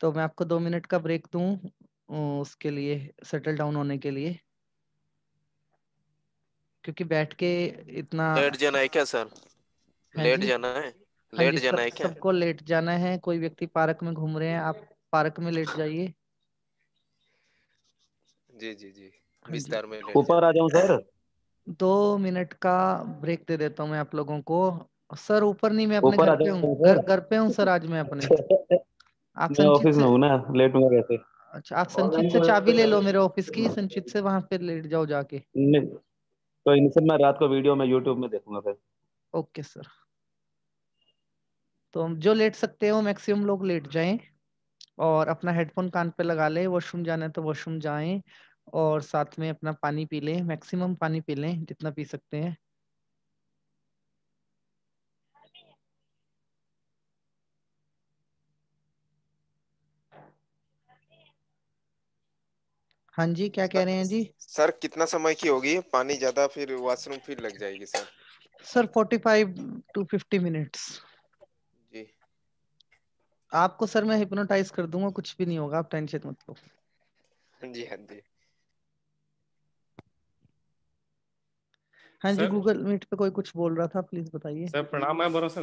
तो मैं आपको दो मिनट का ब्रेक दू उसके लिए सेटल डाउन होने के लिए क्योंकि बैठ के इतना लेट जाना है क्या सर लेट हाँ जाना है लेट हाँ जाना है क्या सबको लेट जाना है कोई व्यक्ति पार्क में घूम रहे हैं आप पार्क में लेट जाइए जी जी जी हाँ विस्तार में ऊपर आ जाऊं सर दो मिनट का ब्रेक दे देता हूँ मैं आप लोगों को सर ऊपर नहीं मैं अपने घर पे हूँ घर घर पे हूँ सर आज मैं अपने आप ऑफिस में हूँ ना लेट हुआ कैसे अच्छा आप संचित से चाबी ले लो मेरे ऑफिस की संचित से वहां पे लेट जाओ जाके तो इनसे मैं रात को वीडियो में यूट्यूब में देखूंगा फिर ओके सर तो जो लेट सकते हो मैक्सिमम लोग लेट जाएं और अपना हेडफोन कान पे लगा ले वॉशरूम जाना है तो वॉशरूम जाएं और साथ में अपना पानी पी लें मैक्सिमम पानी पी लें जितना पी सकते हैं हाँ जी क्या कह रहे हैं जी सर कितना समय की होगी पानी ज्यादा फिर वॉशरूम फिर लग जाएगी sir sir forty five to fifty minutes जी आपको सर मैं हिप्नोटाइज कर दूंगा कुछ भी नहीं होगा आप टेंशन मत लो जी हाँ जी हाँ जी गूगल मीट पे कोई कुछ बोल रहा था प्लीज बताइए सर प्रणाम मैं बोल रहा सर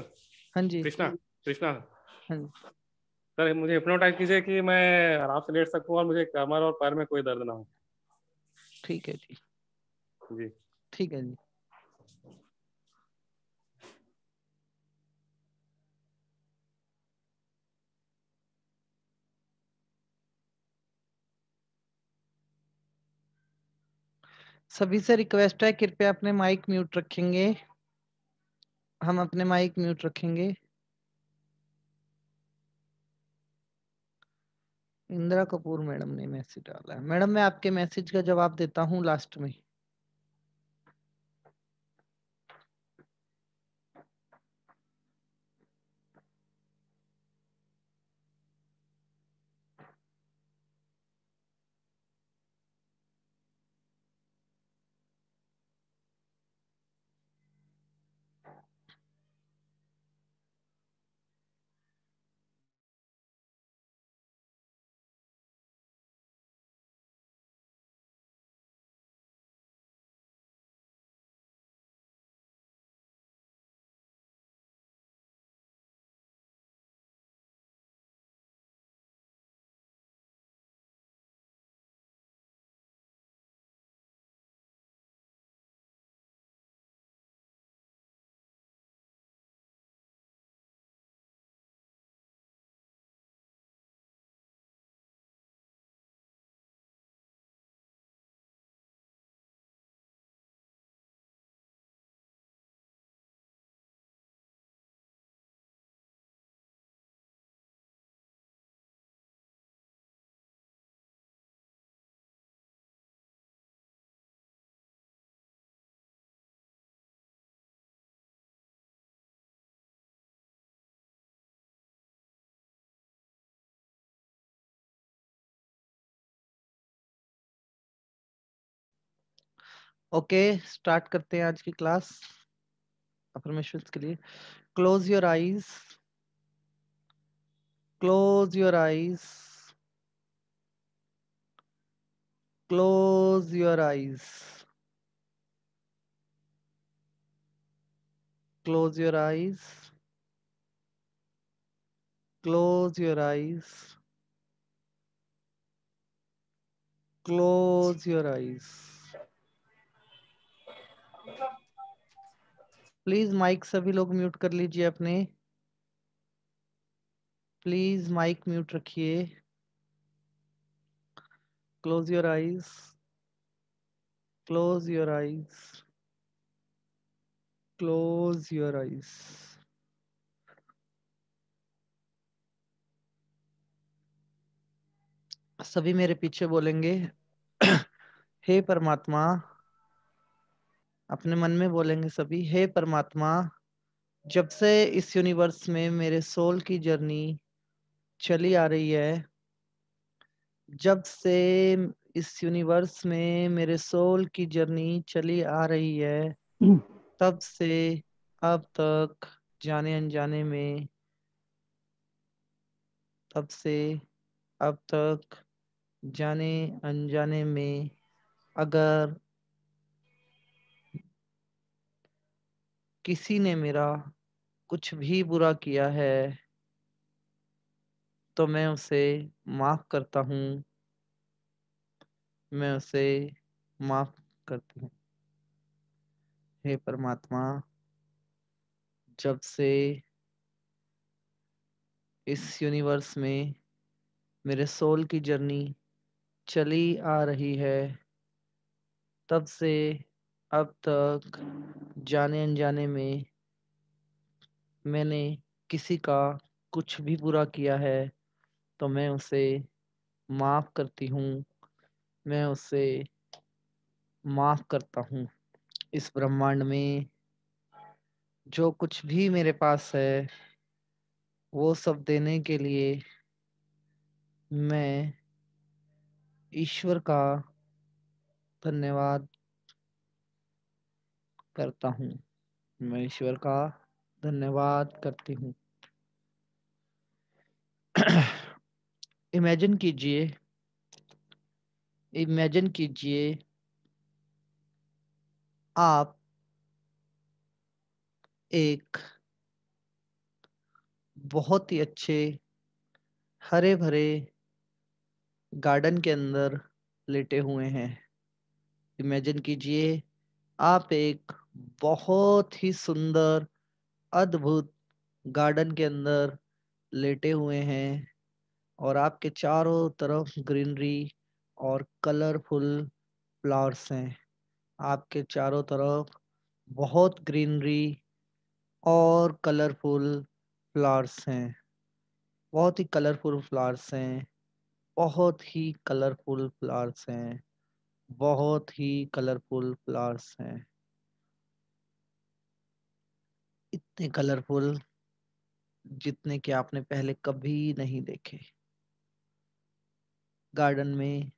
हाँ जी कृष्णा कृष्णा हाँ जी सर मुझे हिप्नोटाइज कीजिए कि मैं आराम से लेट सकूं और मुझे कमर और पैर में कोई दर्द ना हो ठीक है जी जी ठीक है जी सभी से रिक्वेस्ट है कृपया अपने माइक म्यूट रखेंगे हम अपने माइक म्यूट रखेंगे इंदिरा कपूर मैडम ने मैसेज डाला है मैडम मैं आपके मैसेज का जवाब देता हूँ लास्ट में ओके स्टार्ट करते हैं आज की क्लास अफर्मेशन के लिए close your eyes close your eyes close your eyes close your eyes close your eyes close your eyes please mic सभी लोग म्यूट कर लीजिए अपने प्लीज माइक म्यूट रखिए close your eyes close your eyes close your eyes सभी मेरे पीछे बोलेंगे हे परमात्मा अपने मन में बोलेंगे सभी हे परमात्मा जब से इस यूनिवर्स में मेरे सोल की जर्नी चली आ रही है जब से इस यूनिवर्स में मेरे सोल की जर्नी चली आ रही है तब से अब तक जाने अनजाने में तब से अब तक जाने अनजाने में अगर किसी ने मेरा कुछ भी बुरा किया है तो मैं उसे माफ करता हूँ मैं उसे माफ करती हूँ हे परमात्मा जब से इस यूनिवर्स में मेरे सोल की जर्नी चली आ रही है तब से अब तक जाने अनजाने में मैंने किसी का कुछ भी बुरा किया है तो मैं उसे माफ करती हूँ मैं उसे माफ करता हूँ इस ब्रह्मांड में जो कुछ भी मेरे पास है वो सब देने के लिए मैं ईश्वर का धन्यवाद करता हूँ मैं ईश्वर का धन्यवाद करती हूँ इमेजिन कीजिए इमेजिन कीजिए आप एक बहुत ही अच्छे हरे भरे गार्डन के अंदर लेटे हुए हैं इमेजिन कीजिए आप एक बहुत ही सुंदर अद्भुत गार्डन के अंदर लेटे हुए हैं और आपके चारों तरफ ग्रीनरी और कलरफुल फ्लावर्स हैं आपके चारों तरफ बहुत ग्रीनरी और कलरफुल फ्लावर्स हैं बहुत ही कलरफुल फ्लावर्स हैं बहुत ही कलरफुल फ्लावर्स हैं बहुत ही कलरफुल फ्लावर्स हैं इतने कलरफुल जितने कि आपने पहले कभी नहीं देखे गार्डन में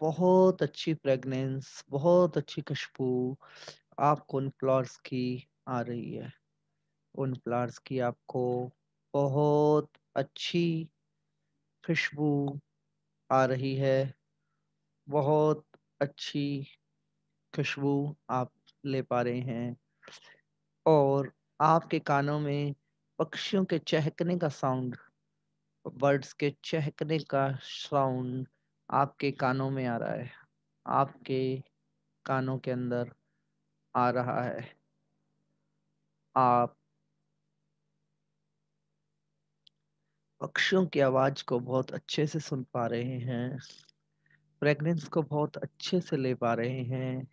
बहुत अच्छी फ्रेगनेंस बहुत अच्छी खुशबू आपको उन फ्लावर्स की आ रही है उन फ्लावर्स की आपको बहुत अच्छी खुशबू आ रही है बहुत अच्छी खुशबू आप ले पा रहे हैं और आपके कानों में पक्षियों के चहकने का साउंड बर्ड्स के चहकने का साउंड आपके कानों में आ रहा है आपके कानों के अंदर आ रहा है आप पक्षियों की आवाज को बहुत अच्छे से सुन पा रहे हैं प्रेगनेंस को बहुत अच्छे से ले पा रहे हैं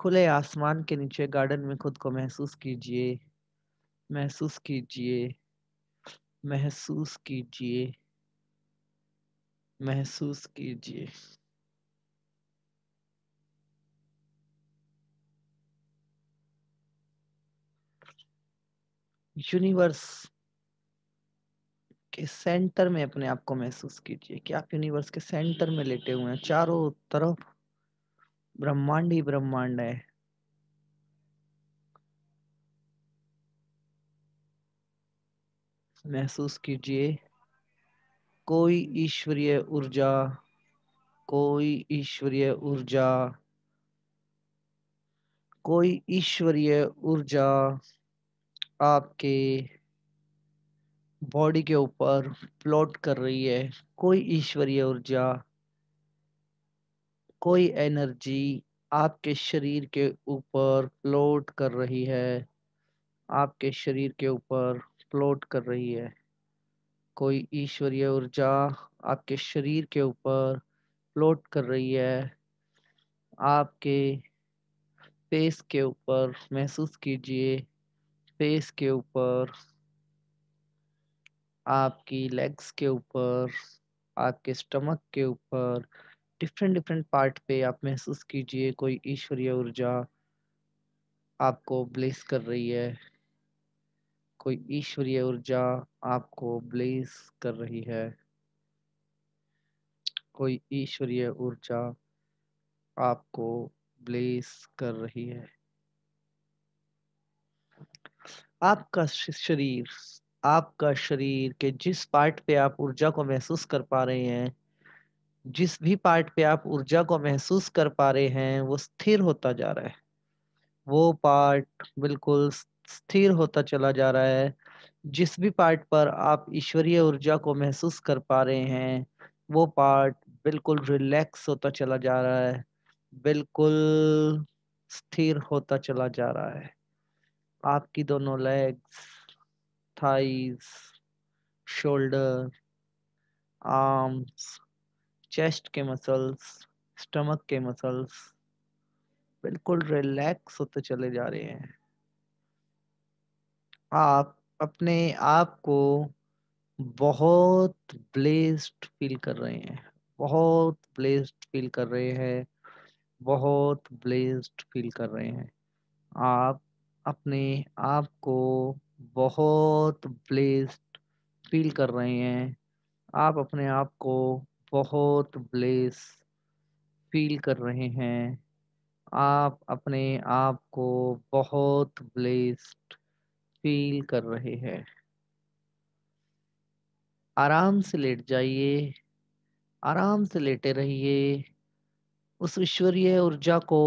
खुले आसमान के नीचे गार्डन में खुद को महसूस कीजिए महसूस कीजिए महसूस कीजिए महसूस कीजिए यूनिवर्स के सेंटर में अपने आप को महसूस कीजिए कि आप यूनिवर्स के सेंटर में लेटे हुए हैं चारों तरफ ब्रह्मांड ही ब्रह्मांड है महसूस कीजिए कोई ईश्वरीय ऊर्जा कोई ईश्वरीय ऊर्जा कोई ईश्वरीय ऊर्जा आपके बॉडी के ऊपर फ्लोट कर रही है कोई ईश्वरीय ऊर्जा कोई एनर्जी आपके शरीर के ऊपर फ्लोट कर रही है आपके शरीर के ऊपर फ्लोट कर रही है कोई ईश्वरीय ऊर्जा आपके शरीर के ऊपर फ्लोट कर रही है आपके फेस के ऊपर महसूस कीजिए फेस के ऊपर आपकी लेग्स के ऊपर आपके स्टमक के ऊपर डिफरेंट डिफरेंट पार्ट पे आप महसूस कीजिए कोई ईश्वरीय ऊर्जा आपको ब्लेस कर रही है कोई ईश्वरीय ऊर्जा आपको ब्लेस कर रही है कोई ईश्वरीय ऊर्जा आपको ब्लेस कर रही है आपका शरीर आपका शरीर के जिस पार्ट पे आप ऊर्जा को महसूस कर पा रहे हैं जिस भी पार्ट पे आप ऊर्जा को महसूस कर पा रहे हैं वो स्थिर होता जा रहा है वो पार्ट बिल्कुल स्थिर होता चला जा रहा है जिस भी पार्ट पर आप ईश्वरीय ऊर्जा को महसूस कर पा रहे हैं वो पार्ट बिल्कुल रिलैक्स होता चला जा रहा है बिल्कुल स्थिर होता चला जा रहा है आपकी दोनों legs thighs, shoulder, arms, chest के मसल्स स्टमक के मसल्स बिल्कुल रिलैक्स होते चले जा रहे हैं आप अपने आप को बहुत ब्लेस्ड फील कर रहे हैं बहुत ब्लेस्ड फील कर रहे हैं बहुत ब्लेस्ड फील कर रहे हैं आप अपने आप को बहुत ब्लेस्ड फील कर रहे हैं आप अपने आप को बहुत ब्लेस फील कर रहे हैं आप अपने आप को बहुत ब्लेस्ड फील कर रहे हैं आराम से लेट जाइए आराम से लेटे रहिए उस ईश्वरीय ऊर्जा को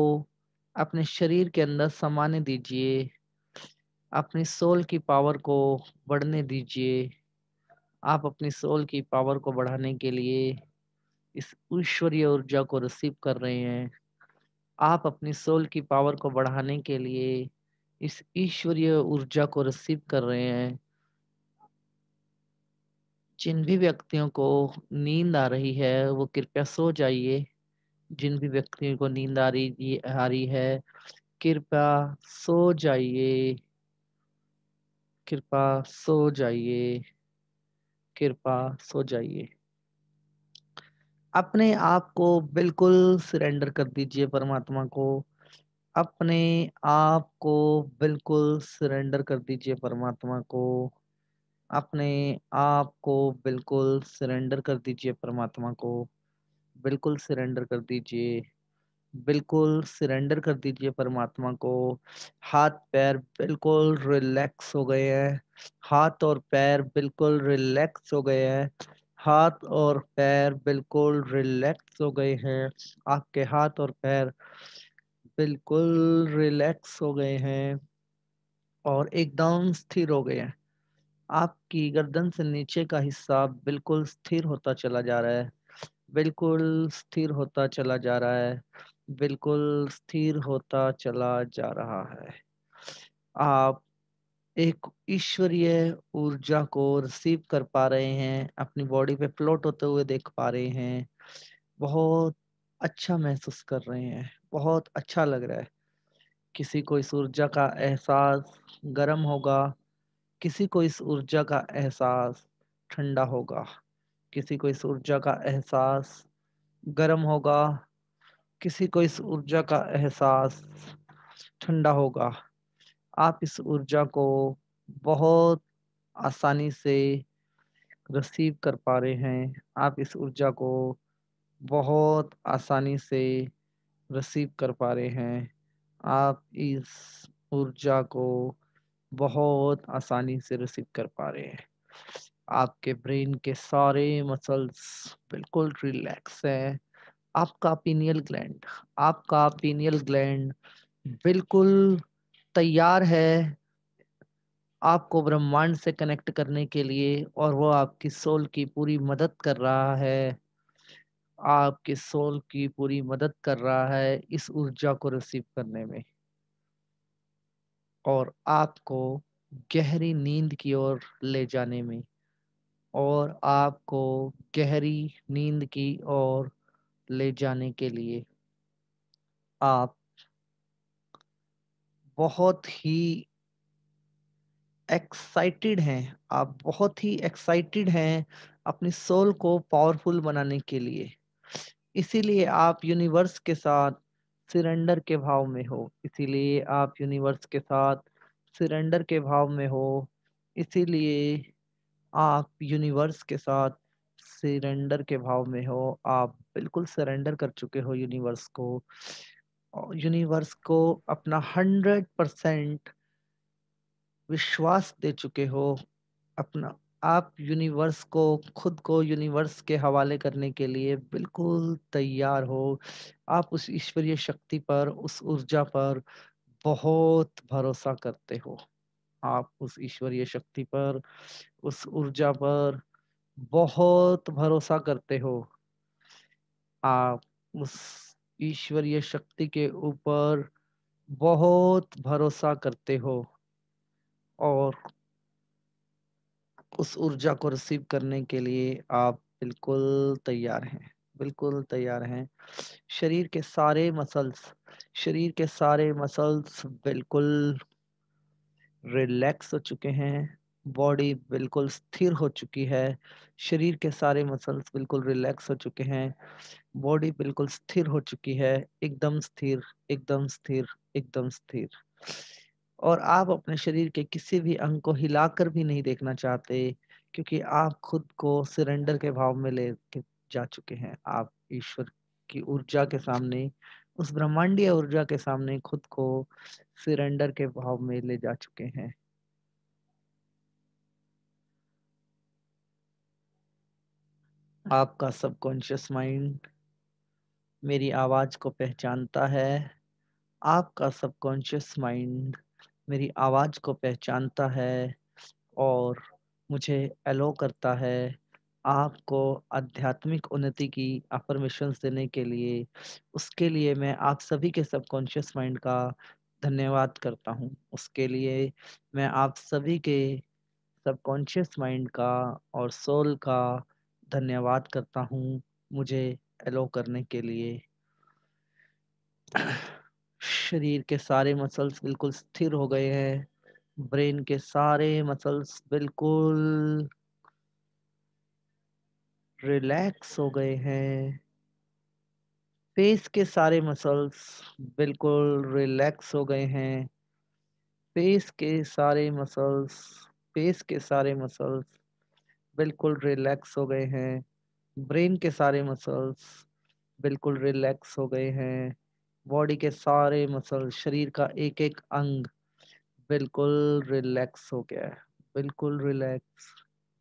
अपने शरीर के अंदर समाने दीजिए अपनी सोल की पावर को बढ़ने दीजिए आप अपनी सोल की पावर को बढ़ाने के लिए इस ईश्वरीय ऊर्जा को रिसीव कर रहे हैं आप अपनी सोल की पावर को बढ़ाने के लिए इस ईश्वरीय ऊर्जा को रिसीव कर रहे हैं जिन भी व्यक्तियों को नींद आ रही है वो कृपया सो जाइए जिन भी व्यक्तियों को नींद आ रही आ रही है कृपया सो जाइए कृपा सो जाइए कृपा सो जाइए अपने आप को बिल्कुल सरेंडर कर दीजिए परमात्मा को अपने आप को बिल्कुल सरेंडर कर दीजिए परमात्मा को अपने आप को बिल्कुल सरेंडर कर दीजिए परमात्मा को बिल्कुल सरेंडर कर दीजिए बिल्कुल सरेंडर कर दीजिए परमात्मा को हाथ पैर बिल्कुल रिलैक्स हो गए हैं हाथ और पैर बिल्कुल रिलैक्स हो गए हैं हाथ और पैर बिल्कुल रिलैक्स हो गए हैं आपके हाथ और पैर बिल्कुल रिलैक्स हो गए हैं और एकदम स्थिर हो गए हैं आपकी गर्दन से नीचे का हिस्सा बिल्कुल स्थिर होता चला जा रहा है बिल्कुल स्थिर होता चला जा रहा है बिल्कुल स्थिर होता चला जा रहा है आप एक ईश्वरीय ऊर्जा को रिसीव कर पा रहे हैं अपनी बॉडी पे फ्लोट होते हुए देख पा रहे हैं बहुत अच्छा महसूस कर रहे हैं बहुत अच्छा लग रहा है किसी को इस ऊर्जा का एहसास गर्म होगा किसी को इस ऊर्जा का एहसास ठंडा होगा किसी को इस ऊर्जा का एहसास गर्म होगा किसी को इस ऊर्जा का एहसास ठंडा होगा आप इस ऊर्जा को बहुत आसानी से रिसीव कर पा रहे हैं आप इस ऊर्जा को बहुत आसानी से रिसीव कर पा रहे हैं आप इस ऊर्जा को बहुत आसानी से रिसीव कर पा रहे हैं आपके ब्रेन के सारे मसल्स बिल्कुल रिलैक्स हैं आपका पीनियल ग्लैंड आपका पीनियल ग्लैंड बिल्कुल तैयार है आपको ब्रह्मांड से कनेक्ट करने के लिए और वो आपकी सोल की पूरी मदद कर रहा है आपके सोल की पूरी मदद कर रहा है इस ऊर्जा को रिसीव करने में और आपको गहरी नींद की ओर ले जाने में और आपको गहरी नींद की ओर ले जाने के लिए आप बहुत ही एक्साइटेड हैं आप बहुत ही एक्साइटेड हैं अपनी सोल को पावरफुल बनाने के लिए इसीलिए आप यूनिवर्स के साथ सिरेंडर के भाव में हो इसीलिए आप यूनिवर्स के साथ सिरेंडर के भाव में हो इसीलिए आप यूनिवर्स के साथ सरेंडर के भाव में हो आप बिल्कुल सरेंडर कर चुके हो यूनिवर्स को यूनिवर्स को अपना हंड्रेड परसेंट विश्वास दे चुके हो अपना आप यूनिवर्स को खुद को यूनिवर्स के हवाले करने के लिए बिल्कुल तैयार हो आप उस ईश्वरीय शक्ति पर उस ऊर्जा पर बहुत भरोसा करते हो आप उस ईश्वरीय शक्ति पर उस ऊर्जा पर बहुत भरोसा करते हो आप उस ईश्वरीय शक्ति के ऊपर बहुत भरोसा करते हो और उस ऊर्जा को रिसीव करने के लिए आप बिल्कुल तैयार हैं बिल्कुल तैयार हैं शरीर के सारे मसल्स शरीर के सारे मसल्स बिल्कुल रिलैक्स हो चुके हैं बॉडी बिल्कुल स्थिर हो चुकी है शरीर के सारे मसल्स बिल्कुल रिलैक्स हो चुके हैं बॉडी बिल्कुल स्थिर हो चुकी है एकदम स्थिर एकदम स्थिर एकदम स्थिर और आप अपने शरीर के किसी भी अंग को हिलाकर भी नहीं देखना चाहते क्योंकि आप खुद को सरेंडर के भाव में ले के जा चुके हैं आप ईश्वर की ऊर्जा के सामने उस ब्रह्मांडीय ऊर्जा के सामने खुद को सरेंडर के भाव में ले जा चुके हैं आपका सबकॉन्शियस माइंड मेरी आवाज को पहचानता है आपका सबकॉन्शियस माइंड मेरी आवाज को पहचानता है और मुझे एलो करता है आपको आध्यात्मिक उन्नति की अफर्मेशन देने के लिए उसके लिए मैं आप सभी के सबकॉन्शियस माइंड का धन्यवाद करता हूँ उसके लिए मैं आप सभी के सबकॉन्शियस माइंड का और सोल का धन्यवाद करता हूँ मुझे एलो करने के लिए शरीर के सारे मसल्स बिल्कुल स्थिर हो गए हैं ब्रेन के सारे मसल्स बिल्कुल रिलैक्स हो गए हैं फेस के सारे मसल्स बिल्कुल रिलैक्स हो गए हैं फेस के सारे मसल्स फेस के सारे मसल्स बिल्कुल रिलैक्स हो गए हैं ब्रेन के सारे मसल्स बिल्कुल रिलैक्स हो गए हैं बॉडी के सारे मसल शरीर का एक एक अंग बिल्कुल रिलैक्स हो गया है बिल्कुल रिलैक्स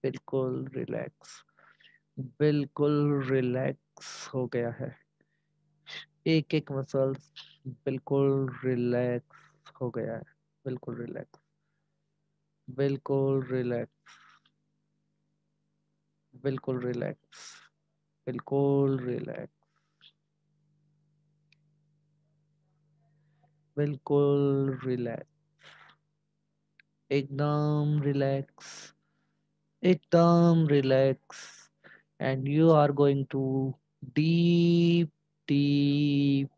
बिल्कुल रिलैक्स बिल्कुल रिलैक्स हो गया है एक एक मसल बिल्कुल रिलैक्स हो गया है बिल्कुल रिलैक्स बिल्कुल रिलैक्स बिल्कुल रिलैक्स बिल्कुल रिलैक्स बिल्कुल रिलैक्स एकदम रिलैक्स एकदम relax and you are going to deep deep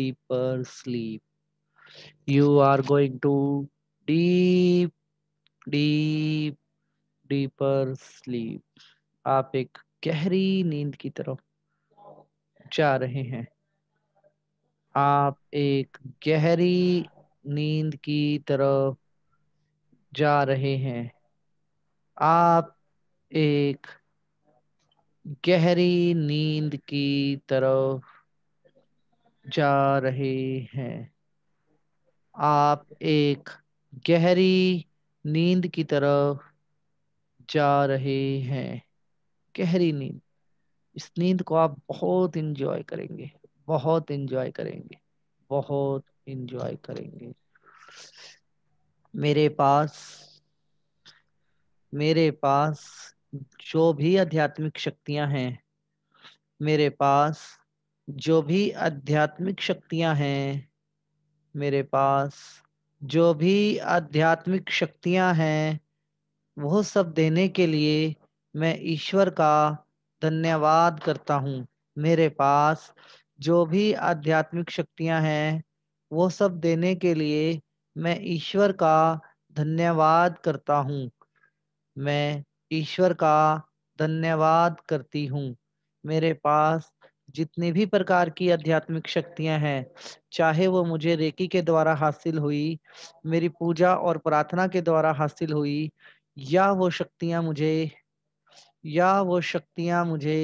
deeper sleep you are going to deep deep deeper sleep आप एक गहरी नींद की तरफ जा रहे हैं आप एक गहरी नींद की तरफ जा रहे हैं आप एक गहरी नींद की तरफ जा रहे हैं आप एक गहरी नींद की तरफ जा रहे हैं गहरी नींद इस नींद को आप बहुत इंजॉय करेंगे बहुत इंजॉय करेंगे बहुत इंजॉय करेंगे मेरे पास मेरे पास जो भी आध्यात्मिक शक्तियां हैं मेरे पास जो भी आध्यात्मिक शक्तियां हैं मेरे पास जो भी आध्यात्मिक शक्तियां हैं वो सब देने के लिए मैं ईश्वर का धन्यवाद करता हूँ मेरे पास जो भी आध्यात्मिक शक्तियाँ हैं वो सब देने के लिए मैं ईश्वर का धन्यवाद करता हूँ मैं ईश्वर का धन्यवाद करती हूँ मेरे पास जितनी भी प्रकार की आध्यात्मिक शक्तियां हैं चाहे वो मुझे रेकी के द्वारा हासिल हुई मेरी पूजा और प्रार्थना के द्वारा हासिल हुई या वो शक्तियां मुझे या वो शक्तियाँ मुझे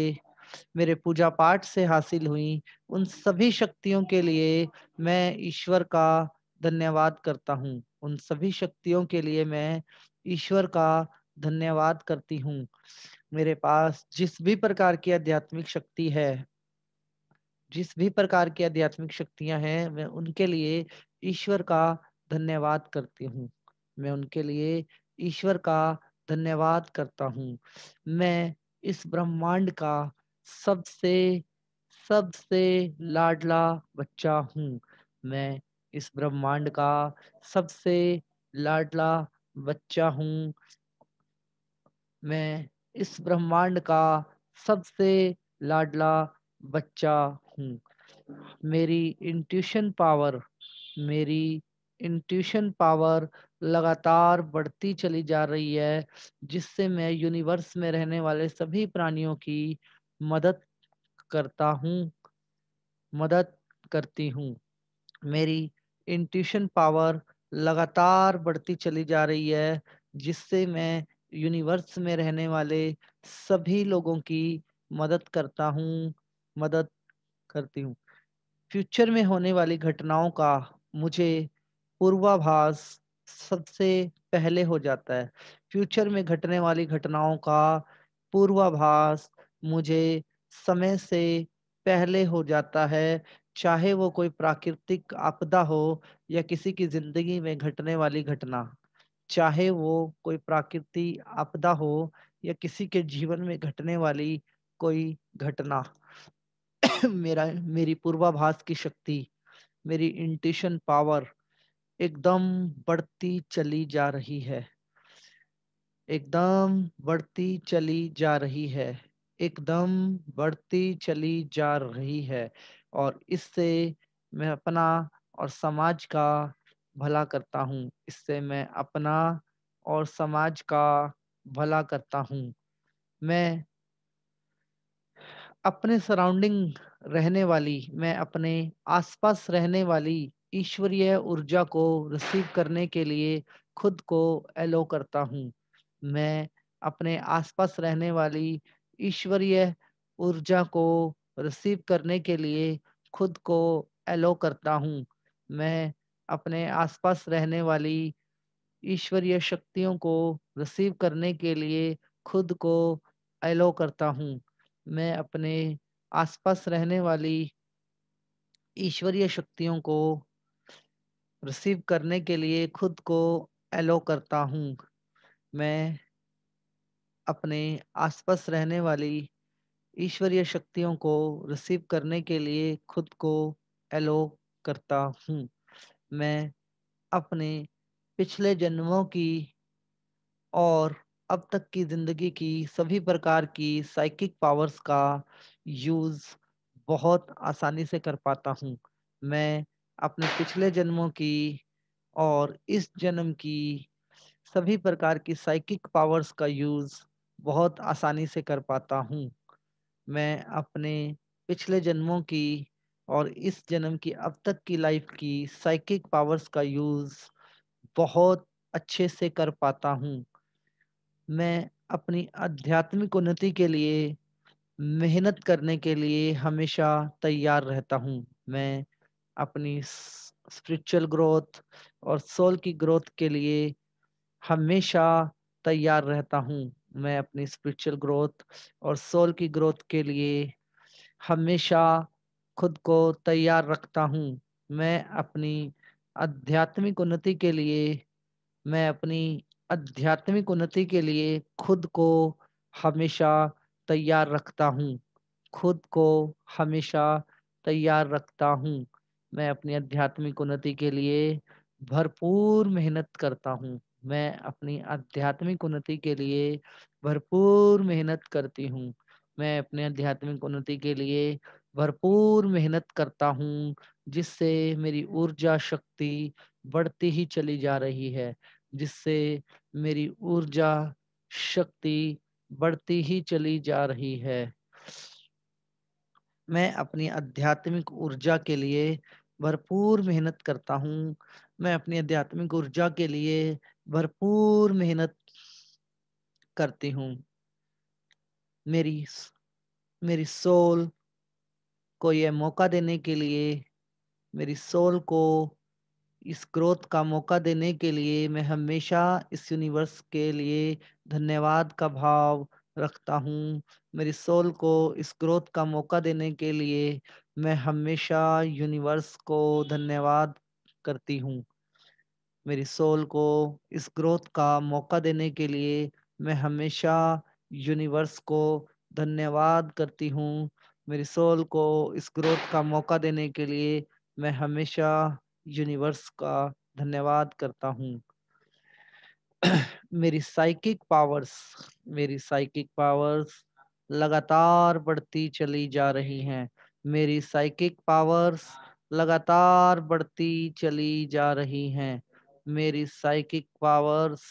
मेरे पूजा पाठ से हासिल हुई उन सभी शक्तियों के लिए मैं ईश्वर का धन्यवाद करता हूँ उन सभी शक्तियों के लिए मैं ईश्वर का धन्यवाद करती हूँ मेरे पास जिस भी प्रकार की आध्यात्मिक शक्ति है जिस भी प्रकार की आध्यात्मिक शक्तियां हैं मैं उनके लिए ईश्वर का धन्यवाद करती हूँ मैं उनके लिए ईश्वर का धन्यवाद करता हूँ मैं इस ब्रह्मांड का सबसे सबसे लाडला बच्चा हूँ मैं इस ब्रह्मांड का सबसे लाडला बच्चा हूँ मैं इस ब्रह्मांड का सबसे लाडला बच्चा हूँ मेरी इंट्यूशन पावर मेरी इंट्यूशन पावर लगातार बढ़ती चली जा रही है जिससे मैं यूनिवर्स में रहने वाले सभी प्राणियों की मदद करता हूँ मदद करती हूँ मेरी इंट्यूशन पावर लगातार बढ़ती चली जा रही है जिससे मैं यूनिवर्स में रहने वाले सभी लोगों की मदद करता हूँ मदद करती हूँ फ्यूचर में होने वाली घटनाओं का मुझे पूर्वाभास सबसे पहले हो जाता है फ्यूचर में घटने वाली घटनाओं का पूर्वाभास मुझे समय से पहले हो जाता है चाहे वो कोई प्राकृतिक आपदा हो या किसी की जिंदगी में घटने वाली घटना चाहे वो कोई प्राकृतिक आपदा हो या किसी के जीवन में घटने वाली कोई घटना मेरा मेरी पूर्वाभास की शक्ति मेरी इंटिशन पावर एकदम बढ़ती चली जा रही है एकदम बढ़ती चली जा रही है एकदम बढ़ती चली जा रही है और इससे मैं अपना और समाज का भला करता हूँ इससे मैं अपना और समाज का भला करता हूँ मैं अपने सराउंडिंग रहने वाली मैं अपने आसपास रहने वाली ईश्वरीय ऊर्जा को रिसीव करने के लिए खुद को एलो करता हूँ मैं अपने आसपास रहने वाली ईश्वरीय ऊर्जा को रिसीव करने के लिए खुद को एलो करता हूँ मैं अपने आसपास रहने वाली ईश्वरीय शक्तियों को रिसीव करने के लिए खुद को एलो करता हूँ मैं अपने आसपास रहने वाली ईश्वरीय शक्तियों को रिसीव करने के लिए खुद को एलो करता हूँ मैं अपने आसपास रहने वाली ईश्वरीय शक्तियों को रिसीव करने के लिए खुद को एलो करता हूँ मैं अपने पिछले जन्मों की और अब तक की जिंदगी की सभी प्रकार की साइकिक पावर्स का यूज बहुत आसानी से कर पाता हूँ मैं अपने पिछले जन्मों की और इस जन्म की सभी प्रकार की साइकिक पावर्स का यूज बहुत आसानी से कर पाता हूँ मैं अपने पिछले जन्मों की और इस जन्म की अब तक की लाइफ की साइकिक पावर्स का यूज बहुत अच्छे से कर पाता हूँ मैं अपनी आध्यात्मिक उन्नति के लिए मेहनत करने के लिए हमेशा तैयार रहता हूँ मैं अपनी स्पिरिचुअल ग्रोथ और सोल की ग्रोथ के लिए हमेशा तैयार रहता हूँ मैं अपनी स्पिरिचुअल ग्रोथ और सोल की ग्रोथ के लिए हमेशा खुद को तैयार रखता हूँ मैं अपनी आध्यात्मिक उन्नति के लिए मैं अपनी आध्यात्मिक उन्नति के लिए खुद को हमेशा तैयार रखता हूँ खुद को हमेशा तैयार रखता हूँ मैं अपनी आध्यात्मिक उन्नति के लिए भरपूर मेहनत करता हूँ मैं अपनी आध्यात्मिक उन्नति के लिए भरपूर मेहनत करती हूँ मैं अपने आध्यात्मिक उन्नति के लिए भरपूर मेहनत करता हूँ जिससे मेरी ऊर्जा शक्ति बढ़ती ही चली जा रही है जिससे मेरी ऊर्जा शक्ति बढ़ती ही चली जा रही है मैं अपनी आध्यात्मिक ऊर्जा के लिए भरपूर मेहनत करता हूँ मैं अपनी आध्यात्मिक ऊर्जा के लिए भरपूर मेहनत करती हूँ मेरी मेरी सोल को यह मौका देने के लिए मेरी सोल को इस ग्रोथ का मौका देने के लिए मैं हमेशा इस यूनिवर्स के लिए धन्यवाद का भाव रखता हूँ मेरी सोल को इस ग्रोथ का मौका देने के लिए मैं हमेशा यूनिवर्स को धन्यवाद करती हूँ मेरी सोल को इस ग्रोथ का मौका देने के लिए मैं हमेशा यूनिवर्स को धन्यवाद करती हूँ मेरी सोल को इस ग्रोथ का मौका देने के लिए मैं हमेशा यूनिवर्स का धन्यवाद करता हूँ मेरी साइकिक पावर्स मेरी साइकिक पावर्स लगातार बढ़ती चली जा रही हैं मेरी साइकिक पावर्स लगातार बढ़ती चली जा रही हैं मेरी साइकिक पावर्स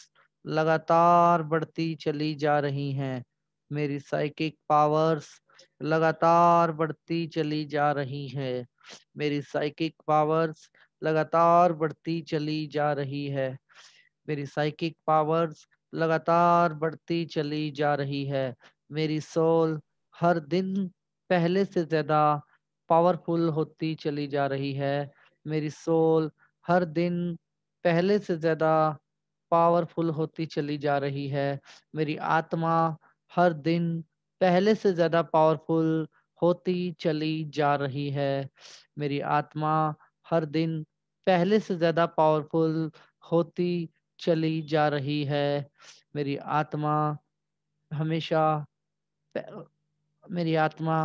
लगातार बढ़ती चली जा रही हैं मेरी साइकिक पावर्स लगातार बढ़ती चली जा रही है मेरी साइकिक पावर्स लगातार बढ़ती चली जा रही है मेरी साइकिक पावर्स लगातार बढ़ती चली जा रही है मेरी सोल हर दिन पहले से ज्यादा पावरफुल होती चली जा रही है मेरी सोल हर दिन पहले से ज्यादा पावरफुल होती चली जा रही है मेरी आत्मा हर दिन पहले से ज्यादा पावरफुल होती चली जा रही है मेरी आत्मा हर दिन पहले से ज्यादा पावरफुल होती चली जा रही है मेरी आत्मा हमेशा मेरी आत्मा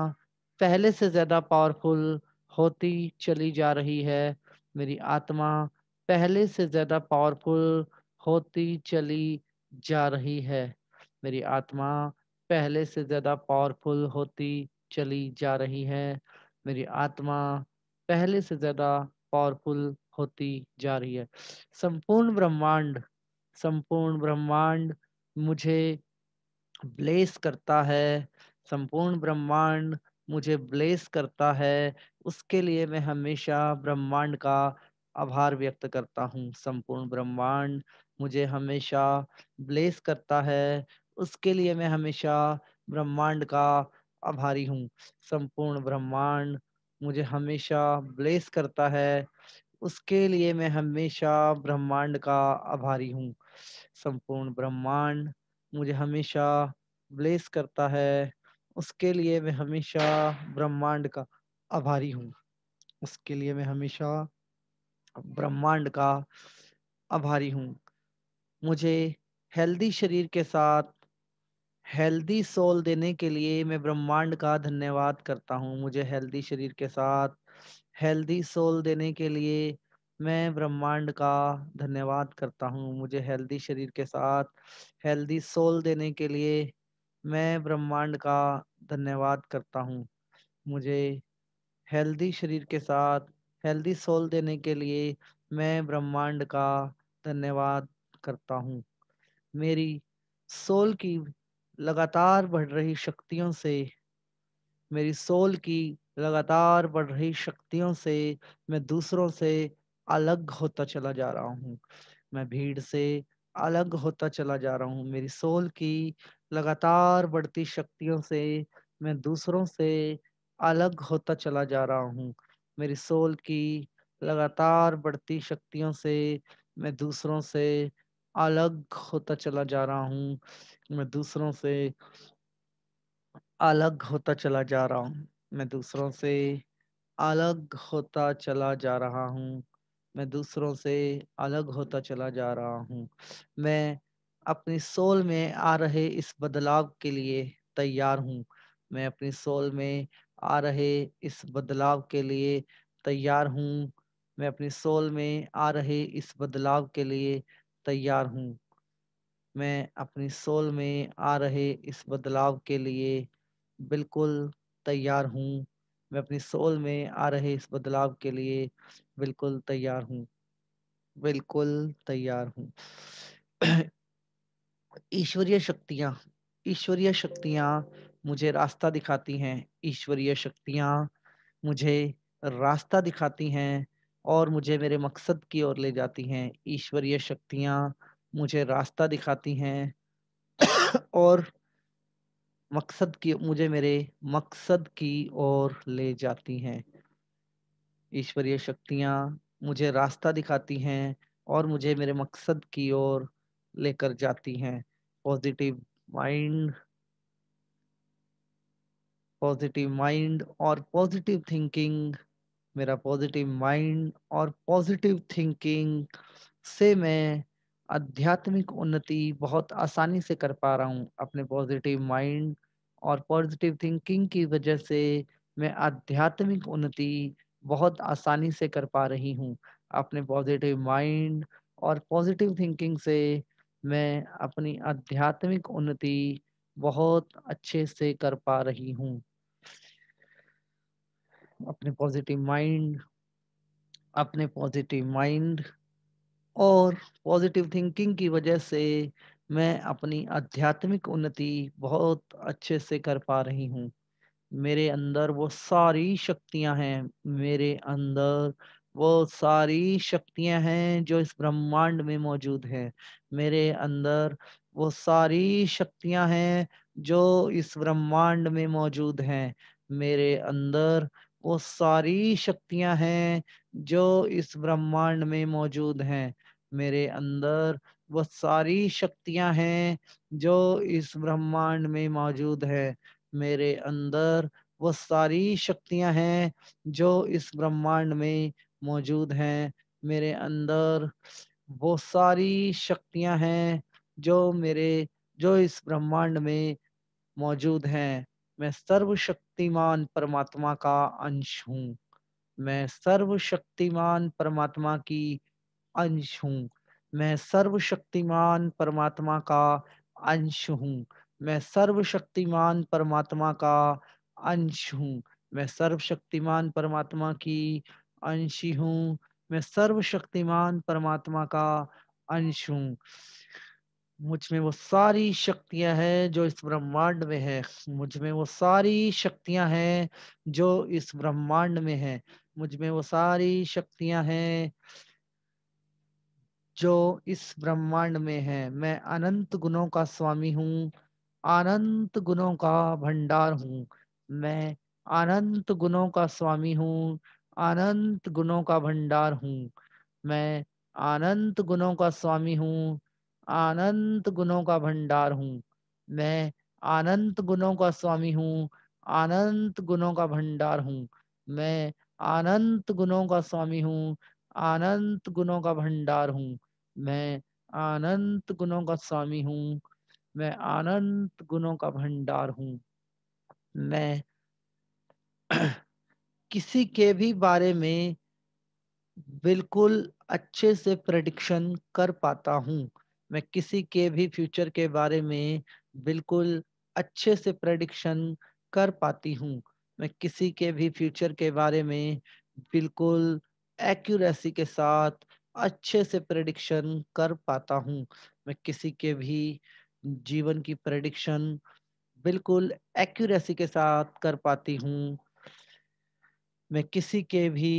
पहले से ज़्यादा पावरफुल होती चली जा रही है मेरी आत्मा पहले से ज़्यादा पावरफुल होती चली जा रही है मेरी आत्मा पहले से ज़्यादा पावरफुल होती चली जा रही है मेरी आत्मा पहले से ज़्यादा पावरफुल होती जा रही है संपूर्ण ब्रह्मांड संपूर्ण ब्रह्मांड मुझे ब्लेस करता है संपूर्ण ब्रह्मांड मुझे ब्लेस करता है उसके लिए मैं हमेशा ब्रह्मांड का आभार व्यक्त करता हूँ संपूर्ण ब्रह्मांड मुझे हमेशा ब्लेस करता है उसके लिए मैं हमेशा ब्रह्मांड का आभारी हूँ संपूर्ण ब्रह्मांड मुझे हमेशा ब्लेस करता है उसके लिए मैं हमेशा ब्रह्मांड का आभारी हूँ संपूर्ण ब्रह्मांड मुझे हमेशा ब्लेस करता है उसके लिए मैं हमेशा ब्रह्मांड का आभारी हूँ उसके लिए मैं हमेशा ब्रह्मांड का आभारी हूँ मुझे हेल्दी शरीर के साथ हेल्दी सोल देने के लिए मैं ब्रह्मांड का धन्यवाद करता हूँ मुझे हेल्दी शरीर के साथ हेल्दी सोल देने के लिए मैं ब्रह्मांड का धन्यवाद करता हूँ मुझे हेल्दी शरीर के साथ हेल्दी सोल देने के लिए मैं ब्रह्मांड का धन्यवाद करता हूँ मुझे हेल्दी शरीर के साथ हेल्दी सोल देने के लिए मैं ब्रह्मांड का धन्यवाद करता हूँ मेरी सोल की लगातार बढ़ रही शक्तियों से मेरी सोल की लगातार बढ़ रही शक्तियों से मैं दूसरों से अलग होता चला जा रहा हूँ मैं भीड़ से अलग होता चला जा रहा हूँ मेरी सोल की लगातार बढ़ती शक्तियों से मैं दूसरों से अलग होता चला जा रहा हूँ मेरी सोल की लगातार बढ़ती शक्तियों से मैं दूसरों से अलग होता चला जा रहा हूँ मैं दूसरों से अलग होता चला जा रहा हूँ मैं दूसरों से अलग होता चला जा रहा हूँ मैं दूसरों से अलग होता चला जा रहा हूँ मैं अपनी सोल में आ रहे इस बदलाव के लिए तैयार हूँ मैं अपनी सोल में आ रहे इस बदलाव के लिए तैयार हूँ मैं अपनी सोल में आ रहे इस बदलाव के लिए तैयार हूँ मैं अपनी सोल में आ रहे इस बदलाव के लिए बिल्कुल तैयार हूँ मैं अपनी सोल में आ रहे इस बदलाव के लिए बिल्कुल तैयार हूँ बिल्कुल तैयार हूँ ईश्वरीय शक्तियां ईश्वरीय शक्तियां मुझे रास्ता दिखाती हैं ईश्वरीय शक्तियां मुझे रास्ता दिखाती हैं और मुझे मेरे मकसद की ओर ले जाती हैं ईश्वरीय शक्तियां मुझे रास्ता दिखाती हैं और मकसद की मुझे मेरे मकसद की ओर ले जाती हैं ईश्वरीय शक्तियां मुझे रास्ता दिखाती हैं और मुझे मेरे मकसद की ओर लेकर जाती हैं पॉजिटिव माइंड पॉजिटिव माइंड और पॉजिटिव थिंकिंग मेरा पॉजिटिव माइंड और पॉजिटिव थिंकिंग से मैं आध्यात्मिक उन्नति बहुत आसानी से कर पा रहा हूँ अपने पॉजिटिव माइंड और पॉजिटिव थिंकिंग की वजह से मैं आध्यात्मिक उन्नति बहुत आसानी से कर पा रही हूँ अपने पॉजिटिव माइंड और पॉजिटिव थिंकिंग से मैं अपनी आध्यात्मिक उन्नति बहुत अच्छे से कर पा रही हूँ अपने पॉजिटिव माइंड अपने पॉजिटिव माइंड और पॉजिटिव थिंकिंग की वजह से मैं अपनी आध्यात्मिक उन्नति बहुत अच्छे से कर पा रही हूँ मेरे अंदर वो सारी शक्तियां हैं मेरे अंदर वो सारी शक्तियां हैं जो इस ब्रह्मांड में मौजूद हैं मेरे अंदर वो सारी शक्तियां हैं जो इस ब्रह्मांड में मौजूद हैं मेरे अंदर वो सारी शक्तियां हैं जो इस ब्रह्मांड में मौजूद हैं मेरे अंदर वो सारी शक्तियां हैं जो इस ब्रह्मांड में मौजूद है मेरे अंदर वो सारी शक्तियां हैं जो इस ब्रह्मांड में मौजूद हैं मेरे अंदर वो सारी शक्तियां हैं जो मेरे जो इस ब्रह्मांड में मौजूद हैं मैं सर्वशक्तिमान परमात्मा का अंश हूँ मैं सर्वशक्तिमान परमात्मा की अंश हूँ मैं सर्वशक्तिमान परमात्मा का अंश हूँ मैं सर्वशक्तिमान परमात्मा का अंश हूँ मैं सर्वशक्तिमान परमात्मा की अंशी हूँ मैं सर्वशक्तिमान परमात्मा का अंश हूँ मुझ में वो सारी शक्तियां हैं जो इस ब्रह्मांड में है मुझ में वो सारी शक्तियां हैं जो इस ब्रह्मांड में है मुझ में वो सारी शक्तियां हैं जो इस ब्रह्मांड में है मैं अनंत गुणों का स्वामी हूँ अनंत गुणों का भंडार हूँ मैं अनंत गुणों का स्वामी हूँ अनंत गुणों का भंडार हूँ मैं अनंत गुणों का स्वामी हूँ अनंत गुणों का भंडार हूँ मैं अनंत गुणों का स्वामी हूँ अनंत गुणों का भंडार हूँ मैं अनंत गुणों का स्वामी हूँ अनंत गुणों का भंडार हूँ मैं अनंत गुणों का स्वामी हूँ मैं अनंत गुणों का भंडार हूँ मैं किसी के भी बारे में बिल्कुल अच्छे से प्रडिक्शन कर पाता हूँ मैं किसी के भी फ्यूचर के बारे में बिल्कुल अच्छे से प्रडिक्शन कर पाती हूँ मैं किसी के भी फ्यूचर के बारे में बिल्कुल एक्यूरेसी के साथ अच्छे से प्रडिक्शन कर पाता हूँ मैं किसी के भी जीवन की प्रडिक्शन बिल्कुल एक्यूरेसी के साथ कर पाती हूँ मैं किसी के भी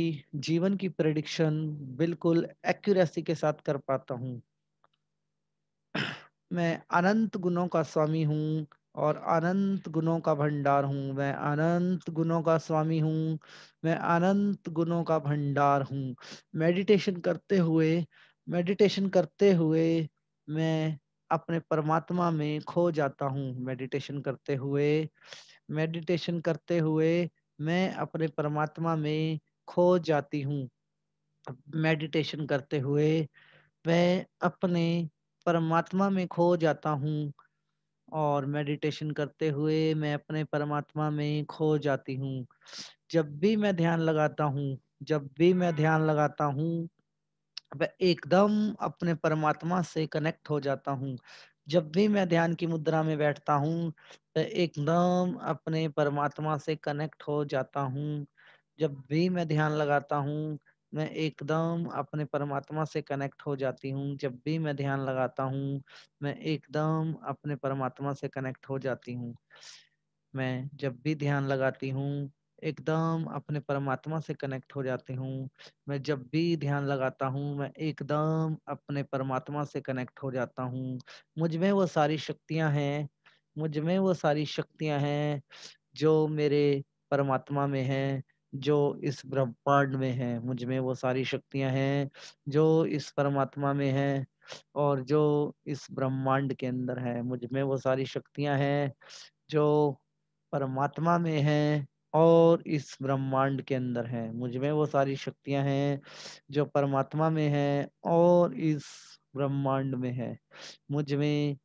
जीवन की प्रडिक्शन बिल्कुल एक्यूरेसी के साथ कर पाता हूँ मैं अनंत गुणों का स्वामी हूँ और अनंत गुणों का भंडार हूँ मैं अनंत गुणों का स्वामी हूँ मैं अनंत गुणों का भंडार हूँ मेडिटेशन करते हुए मेडिटेशन करते हुए मैं अपने परमात्मा में खो जाता हूँ मेडिटेशन करते हुए मेडिटेशन करते हुए मैं अपने परमात्मा में खो जाती हूँ मेडिटेशन करते हुए मैं अपने परमात्मा में खो जाता हूँ और मेडिटेशन करते हुए मैं अपने परमात्मा में खो जाती हूँ जब भी मैं ध्यान लगाता हूँ जब भी मैं ध्यान लगाता हूँ मैं एकदम अपने परमात्मा से कनेक्ट हो जाता हूँ जब भी मैं ध्यान की मुद्रा में बैठता हूँ तो एकदम अपने परमात्मा से कनेक्ट हो जाता हूँ जब भी मैं ध्यान लगाता हूँ मैं एकदम अपने परमात्मा से कनेक्ट हो जाती हूँ जब भी मैं ध्यान लगाता हूँ मैं एकदम अपने परमात्मा से कनेक्ट हो जाती हूँ मैं जब भी ध्यान लगाती हूँ एकदम अपने परमात्मा से कनेक्ट हो जाती हूँ मैं जब भी ध्यान लगाता हूँ मैं एकदम अपने परमात्मा से कनेक्ट हो जाता हूँ मुझ में वो सारी शक्तियाँ हैं मुझ में वो सारी शक्तियाँ हैं जो मेरे परमात्मा में हैं जो इस ब्रह्मांड में हैं मुझ में वो सारी शक्तियाँ हैं जो इस परमात्मा में हैं और जो इस ब्रह्मांड के अंदर है मुझ में वो सारी शक्तियाँ हैं जो परमात्मा में हैं और इस ब्रह्मांड के अंदर है मुझ में वो सारी शक्तियां हैं जो परमात्मा में है और इस ब्रह्मांड में है मुझ में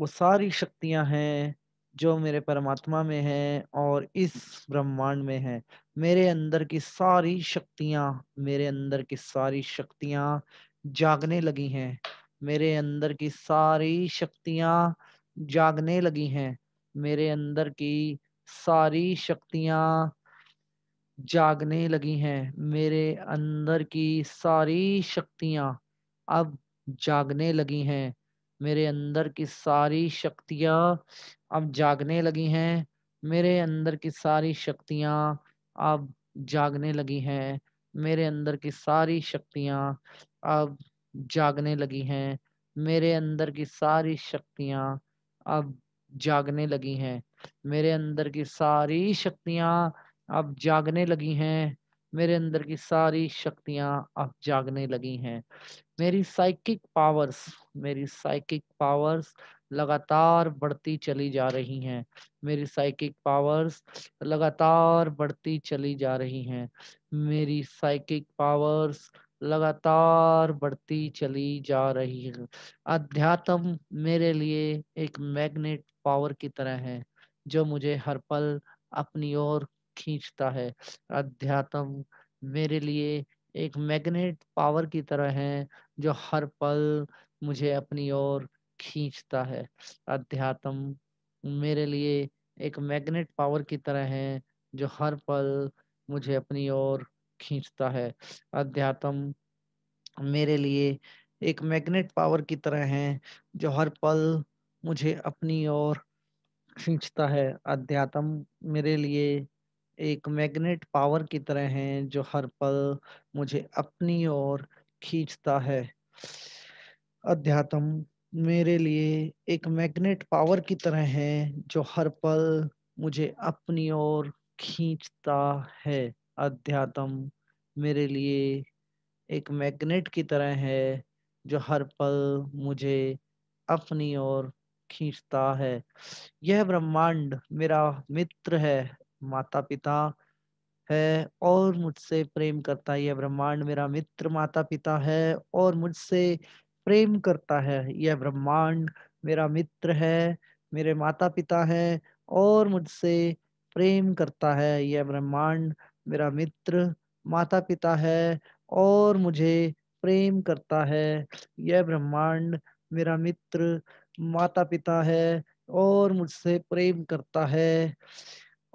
वो सारी शक्तियां हैं जो मेरे परमात्मा में है और इस ब्रह्मांड में है मेरे अंदर की सारी शक्तियां मेरे अंदर की सारी शक्तियां जागने लगी हैं मेरे अंदर की सारी शक्तियां जागने लगी हैं मेरे अंदर की सारी शक्तियां जागने लगी हैं मेरे अंदर की सारी शक्तियां अब जागने लगी हैं मेरे अंदर की सारी शक्तियां अब जागने लगी हैं मेरे अंदर की सारी शक्तियां अब जागने लगी हैं मेरे अंदर की सारी शक्तियां अब जागने लगी हैं मेरे अंदर की सारी शक्तियां अब जागने लगी हैं मेरे अंदर की सारी शक्तियां अब जागने लगी हैं मेरे अंदर की सारी शक्तियां अब जागने लगी हैं मेरी साइकिक पावर्स मेरी साइकिक पावर्स लगातार बढ़ती चली जा रही हैं मेरी साइकिक पावर्स लगातार बढ़ती चली जा रही हैं मेरी साइकिक पावर्स लगातार बढ़ती चली जा रही है अध्यात्म मेरे लिए एक मैग्नेट पावर की तरह है जो मुझे हर पल अपनी ओर खींचता है अध्यात्म मेरे लिए एक मैग्नेट पावर की तरह है जो हर पल मुझे अपनी ओर खींचता है अध्यात्म मेरे लिए एक मैग्नेट पावर की तरह है जो हर पल मुझे अपनी ओर खींचता है अध्यात्म मेरे लिए एक मैग्नेट पावर की तरह है जो हर पल मुझे अपनी ओर खींचता है अध्यात्म मेरे लिए एक मैग्नेट पावर की तरह है जो हर पल मुझे अपनी ओर खींचता है अध्यात्म मेरे लिए एक मैग्नेट पावर की तरह है जो हर पल मुझे अपनी ओर खींचता है अध्यात्म मेरे लिए एक मैग्नेट की तरह है जो हर पल मुझे अपनी ओर खींचता है यह ब्रह्मांड मेरा मित्र है माता पिता है और मुझसे प्रेम करता है यह ब्रह्मांड मेरा मित्र माता पिता है और मुझसे प्रेम करता है यह ब्रह्मांड मेरा मित्र है मेरे माता पिता है और मुझसे प्रेम करता है यह ब्रह्मांड मेरा मित्र माता पिता है और मुझे प्रेम करता है यह ब्रह्मांड मेरा मित्र माता पिता है और मुझसे प्रेम करता है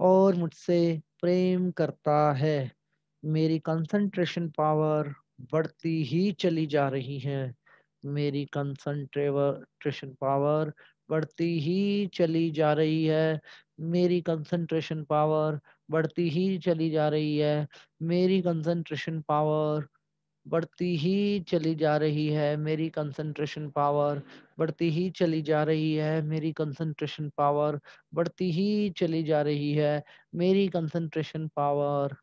और मुझसे प्रेम करता है मेरी कंसंट्रेशन पावर बढ़ती ही चली जा रही है मेरी कंसंट्रेशन पावर बढ़ती ही चली जा रही है मेरी कंसंट्रेशन पावर बढ़ती ही चली जा रही है मेरी कंसंट्रेशन पावर बढ़ती ही चली जा रही है मेरी कंसंट्रेशन पावर बढ़ती ही चली जा रही है मेरी कंसंट्रेशन पावर बढ़ती ही चली जा रही है मेरी कंसंट्रेशन पावर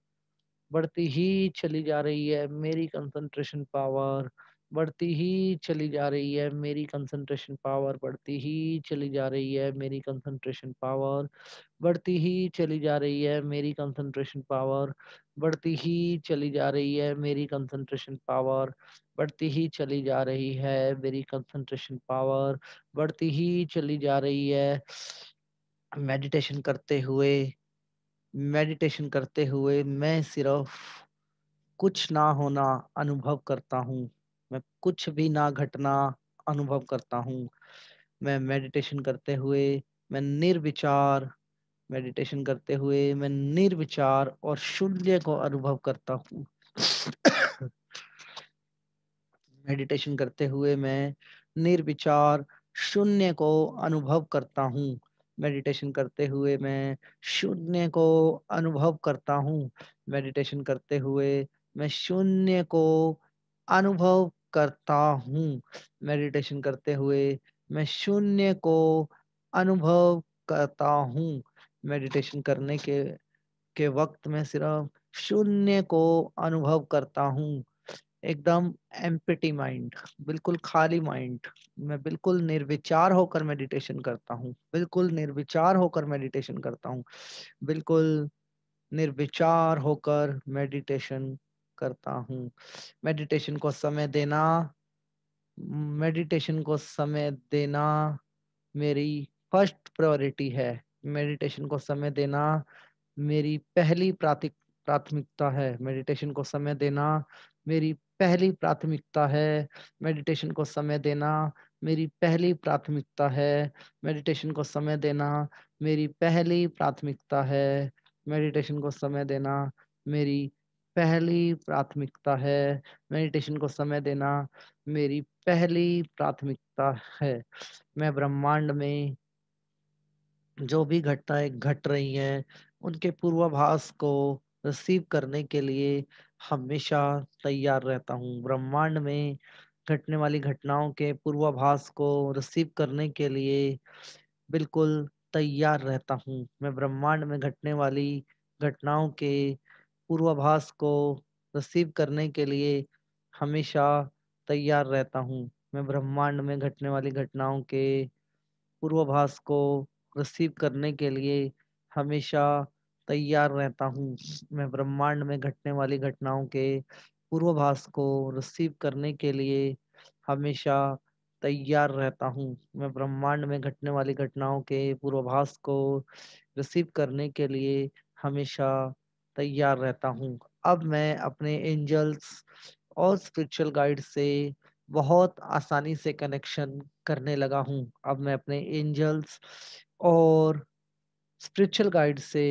बढ़ती ही चली जा रही है मेरी कंसंट्रेशन पावर बढ़ती ही चली जा रही है मेरी कंसंट्रेशन पावर बढ़ती ही चली जा रही है मेरी कंसंट्रेशन पावर बढ़ती ही चली जा रही है मेरी कंसंट्रेशन पावर बढ़ती ही चली जा रही है मेरी कंसंट्रेशन पावर बढ़ती ही चली जा रही है मेरी कंसंट्रेशन पावर बढ़ती ही चली जा रही है मेडिटेशन करते हुए मेडिटेशन करते हुए मैं सिर्फ कुछ ना होना अनुभव करता हूँ मैं कुछ भी ना घटना अनुभव करता हूँ मैं मेडिटेशन करते हुए मैं निर्विचार मेडिटेशन करते हुए मैं निर्विचार और शून्य को अनुभव करता हूँ मेडिटेशन करते हुए मैं निर्विचार शून्य को अनुभव करता हूँ मेडिटेशन करते हुए मैं शून्य को अनुभव करता हूँ मेडिटेशन करते हुए मैं शून्य को अनुभव करता हूँ मेडिटेशन करते हुए मैं शून्य को अनुभव करता हूँ मेडिटेशन करने के के वक्त में सिर्फ शून्य को अनुभव करता हूँ एकदम एम्पिटी माइंड बिल्कुल खाली माइंड मैं बिल्कुल निर्विचार होकर मेडिटेशन करता हूँ बिल्कुल निर्विचार होकर मेडिटेशन करता हूँ बिल्कुल निर्विचार होकर मेडिटेशन करता हूँ मेडिटेशन को समय देना मेडिटेशन को समय देना मेरी फर्स्ट प्रायोरिटी है मेडिटेशन को समय देना मेरी पहली प्राथिक प्राथमिकता है मेडिटेशन को समय देना मेरी पहली प्राथमिकता है मेडिटेशन को समय देना मेरी पहली प्राथमिकता है मेडिटेशन को समय देना मेरी पहली प्राथमिकता है मेडिटेशन को समय देना मेरी पहली प्राथमिकता है मेडिटेशन को समय देना मेरी पहली प्राथमिकता है मैं ब्रह्मांड में जो भी घटनाएं घट रही हैं उनके पूर्वाभास को रिसीव करने के लिए हमेशा तैयार रहता हूँ ब्रह्मांड में घटने वाली घटनाओं के पूर्वाभास को रिसीव करने के लिए बिल्कुल तैयार रहता हूँ मैं ब्रह्मांड में घटने वाली घटनाओं के पूर्वाभास को रिसीव करने के लिए हमेशा तैयार रहता हूँ मैं ब्रह्मांड में घटने वाली घटनाओं के पूर्वाभास को रिसीव करने के लिए हमेशा तैयार रहता हूँ मैं ब्रह्मांड में घटने वाली घटनाओं के पूर्वाभास को रिसीव करने के लिए हमेशा तैयार रहता हूँ मैं ब्रह्मांड में घटने वाली घटनाओं के पूर्वाभास को रिसीव करने के लिए हमेशा तैयार रहता हूँ अब मैं अपने एंजल्स और स्पिरिचुअल गाइड से बहुत आसानी से कनेक्शन करने लगा हूँ अब मैं अपने एंजल्स और स्पिरिचुअल गाइड से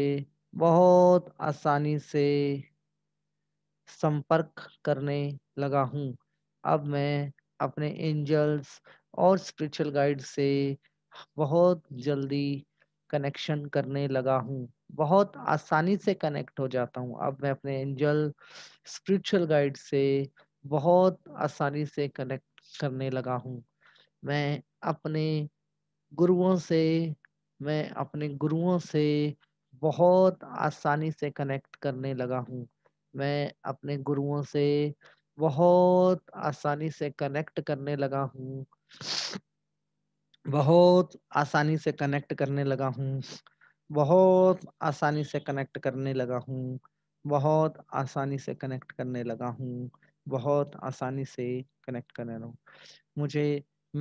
बहुत आसानी से संपर्क करने लगा हूँ अब मैं अपने एंजल्स और स्पिरिचुअल गाइड से बहुत जल्दी कनेक्शन करने लगा हूँ बहुत आसानी से कनेक्ट हो जाता हूँ अब मैं अपने एंजल स्पिरिचुअल गाइड से बहुत आसानी से कनेक्ट करने लगा हूँ मैं अपने गुरुओं से मैं अपने गुरुओं से बहुत आसानी से कनेक्ट करने लगा हूँ मैं अपने गुरुओं से बहुत आसानी से कनेक्ट करने लगा हूँ बहुत आसानी से कनेक्ट करने लगा हूँ बहुत आसानी से कनेक्ट करने लगा हूँ बहुत आसानी से कनेक्ट करने लगा हूँ बहुत आसानी से कनेक्ट करने लगा मुझे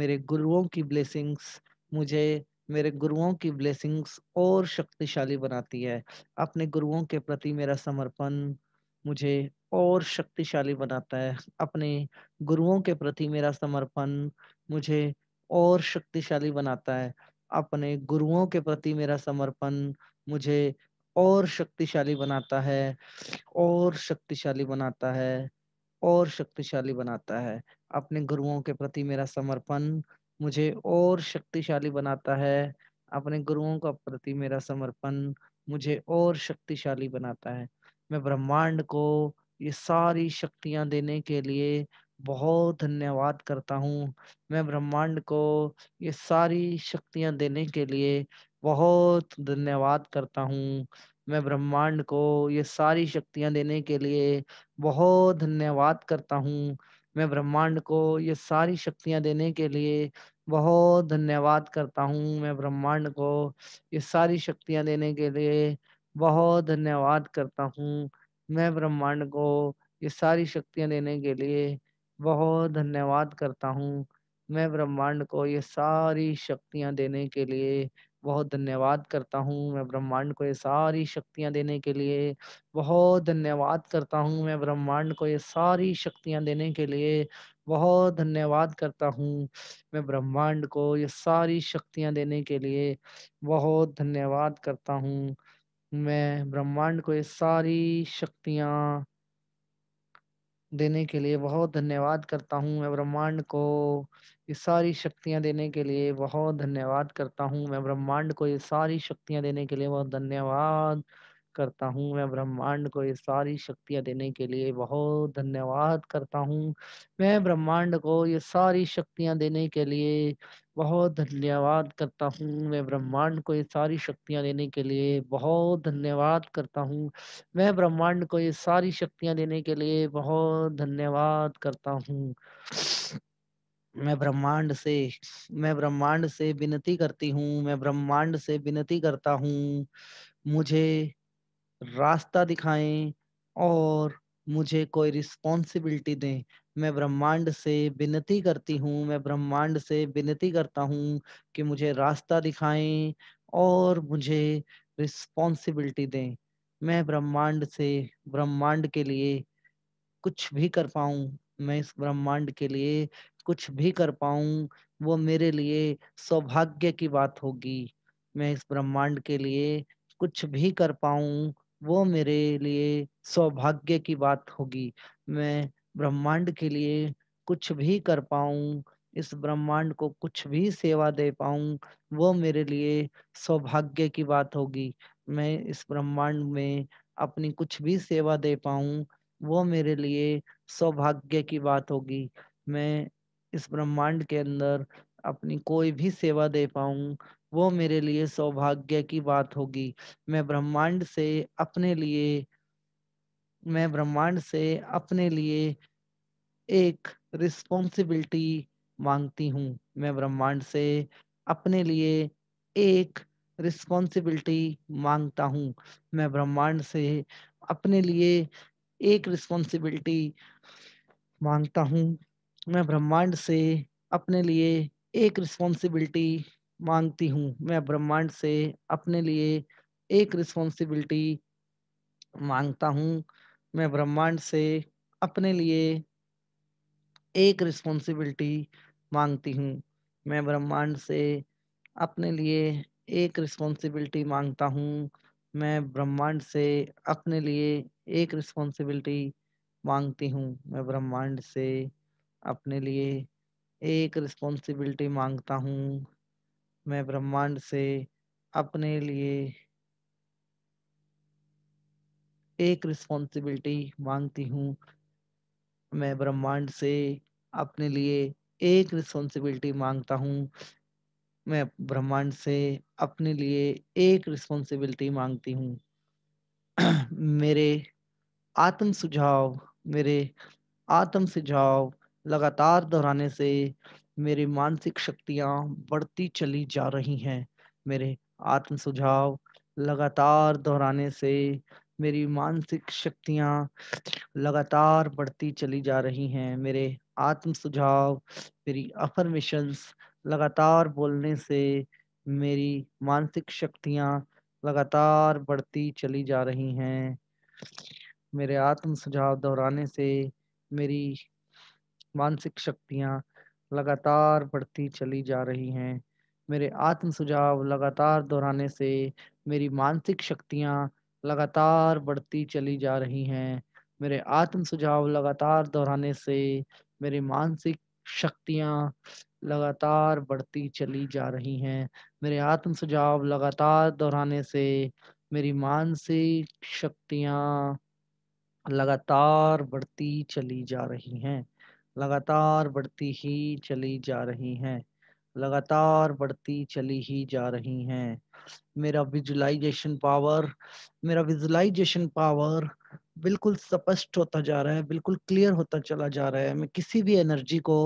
मेरे गुरुओं की ब्लेसिंग्स मुझे मेरे गुरुओं की ब्लेसिंग्स और शक्तिशाली बनाती है अपने गुरुओं के प्रति मेरा समर्पण मुझे और शक्तिशाली बनाता है अपने गुरुओं के प्रति मेरा समर्पण मुझे और शक्तिशाली बनाता है अपने गुरुओं के प्रति मेरा समर्पण मुझे और शक्तिशाली बनाता है और शक्तिशाली बनाता है और शक्तिशाली बनाता है अपने गुरुओं के प्रति मेरा समर्पण मुझे और शक्तिशाली बनाता है अपने गुरुओं का प्रति मेरा समर्पण मुझे और शक्तिशाली बनाता है मैं ब्रह्मांड को ये सारी शक्तियां देने के लिए बहुत धन्यवाद करता हूँ मैं ब्रह्मांड को ये सारी शक्तियाँ देने के लिए बहुत धन्यवाद करता हूँ मैं ब्रह्मांड को ये सारी शक्तियाँ देने के लिए बहुत धन्यवाद करता हूँ मैं ब्रह्मांड को ये सारी शक्तियाँ देने के लिए बहुत धन्यवाद करता हूँ मैं ब्रह्मांड को ये सारी शक्तियाँ देने के लिए बहुत धन्यवाद करता हूँ मैं ब्रह्मांड को ये सारी शक्तियाँ देने के लिए बहुत धन्यवाद करता हूँ मैं ब्रह्मांड को ये सारी शक्तियाँ देने के लिए बहुत धन्यवाद करता हूँ मैं ब्रह्मांड को ये सारी शक्तियाँ देने के लिए बहुत धन्यवाद करता हूँ मैं ब्रह्मांड को ये सारी शक्तियाँ देने के लिए बहुत धन्यवाद करता हूँ मैं ब्रह्मांड को ये सारी शक्तियाँ देने के लिए बहुत धन्यवाद करता हूँ मैं ब्रह्मांड को ये सारी शक्तियाँ देने के लिए बहुत धन्यवाद करता हूँ मैं ब्रह्मांड को ये सारी शक्तियाँ देने के लिए बहुत धन्यवाद करता हूँ मैं ब्रह्मांड को ये सारी शक्तियाँ देने के लिए बहुत धन्यवाद करता हूँ मैं ब्रह्मांड को ये सारी शक्तियाँ देने के लिए बहुत धन्यवाद करता हूँ मैं ब्रह्मांड को ये सारी शक्तियाँ देने के लिए बहुत धन्यवाद करता हूँ मैं ब्रह्मांड को ये सारी शक्तियाँ देने के लिए बहुत धन्यवाद करता हूँ मैं ब्रह्मांड को ये सारी शक्तियाँ देने के लिए बहुत धन्यवाद करता हूँ मैं ब्रह्मांड से मैं ब्रह्मांड से विनती करती हूँ मैं ब्रह्मांड से विनती करता हूँ मुझे रास्ता दिखाएं और मुझे कोई रिस्पॉन्सिबिलिटी दें मैं ब्रह्मांड से विनती करती हूँ मैं ब्रह्मांड से विनती करता हूँ कि मुझे रास्ता दिखाएं और मुझे रिस्पॉन्सिबिलिटी दें मैं ब्रह्मांड से ब्रह्मांड के लिए कुछ भी कर पाऊँ मैं इस ब्रह्मांड के लिए कुछ भी कर पाऊँ वो मेरे लिए सौभाग्य की बात होगी मैं इस ब्रह्मांड के लिए कुछ भी कर पाऊँ वो मेरे लिए सौभाग्य की बात होगी मैं ब्रह्मांड के लिए कुछ भी कर पाऊं इस ब्रह्मांड को कुछ भी सेवा दे पाऊं वो मेरे लिए सौभाग्य की बात होगी मैं इस ब्रह्मांड में अपनी कुछ भी सेवा दे पाऊं वो मेरे लिए सौभाग्य की बात होगी मैं इस ब्रह्मांड के अंदर अपनी कोई भी सेवा दे पाऊं वो मेरे लिए सौभाग्य की बात होगी मैं ब्रह्मांड से अपने लिए मैं ब्रह्मांड से अपने लिए एक रिस्पॉन्सिबिलिटी मांगती हूँ मैं ब्रह्मांड से अपने लिए एक रिस्पॉन्सिबिलिटी मांगता हूँ मैं ब्रह्मांड से अपने लिए एक रिस्पॉन्सिबिलिटी मांगता हूँ मैं ब्रह्मांड से अपने लिए एक रिस्पॉन्सिबिलिटी मांगती हूँ मैं ब्रह्मांड से अपने लिए एक रिस्पॉन्सिबिलिटी मांगता हूँ मैं ब्रह्मांड से अपने लिए एक रिस्पॉन्सिबिलिटी मांगती हूँ मैं ब्रह्मांड से अपने लिए एक रिस्पॉन्सिबिलिटी मांगता हूँ मैं ब्रह्मांड से अपने लिए एक रिस्पॉन्सिबिलिटी मांगती हूँ मैं ब्रह्मांड से अपने लिए एक रिस्पॉन्सिबिलिटी मांगता हूँ मैं ब्रह्मांड से अपने लिए एक रिस्पॉन्सिबिलिटी मांगती हूँ मैं ब्रह्मांड से अपने लिए एक रिस्पॉन्सिबिलिटी मांगता हूँ मैं ब्रह्मांड से अपने लिए एक रिस्पॉन्सिबिलिटी मांगती हूँ मेरे आत्म सुझाव मेरे आत्म सुझाव लगातार दोहराने से मेरी मानसिक शक्तियां बढ़ती चली जा रही हैं मेरे आत्म सुझाव लगातार दोहराने से मेरी मानसिक शक्तियां लगातार बढ़ती चली जा रही हैं मेरे आत्म सुझाव मेरी अफरमेशन लगातार बोलने से मेरी मानसिक शक्तियां लगातार बढ़ती चली जा रही हैं मेरे आत्म सुझाव दोहराने से मेरी मानसिक शक्तियां लगातार बढ़ती चली जा रही हैं मेरे आत्म सुझाव लगातार दोहराने से मेरी मानसिक शक्तियाँ लगातार बढ़ती चली जा रही हैं मेरे आत्म सुझाव लगातार दोहराने से मेरी मानसिक शक्तियाँ लगातार बढ़ती चली जा रही हैं मेरे आत्म सुझाव लगातार दोहराने से मेरी मानसिक शक्तियाँ लगातार बढ़ती चली जा रही हैं लगातार बढ़ती ही चली जा रही हैं लगातार बढ़ती चली ही जा रही हैं मेरा विजुलाइजेशन पावर मेरा विजुलाइजेशन पावर बिल्कुल स्पष्ट होता जा रहा है बिल्कुल क्लियर होता चला जा रहा है मैं किसी भी एनर्जी को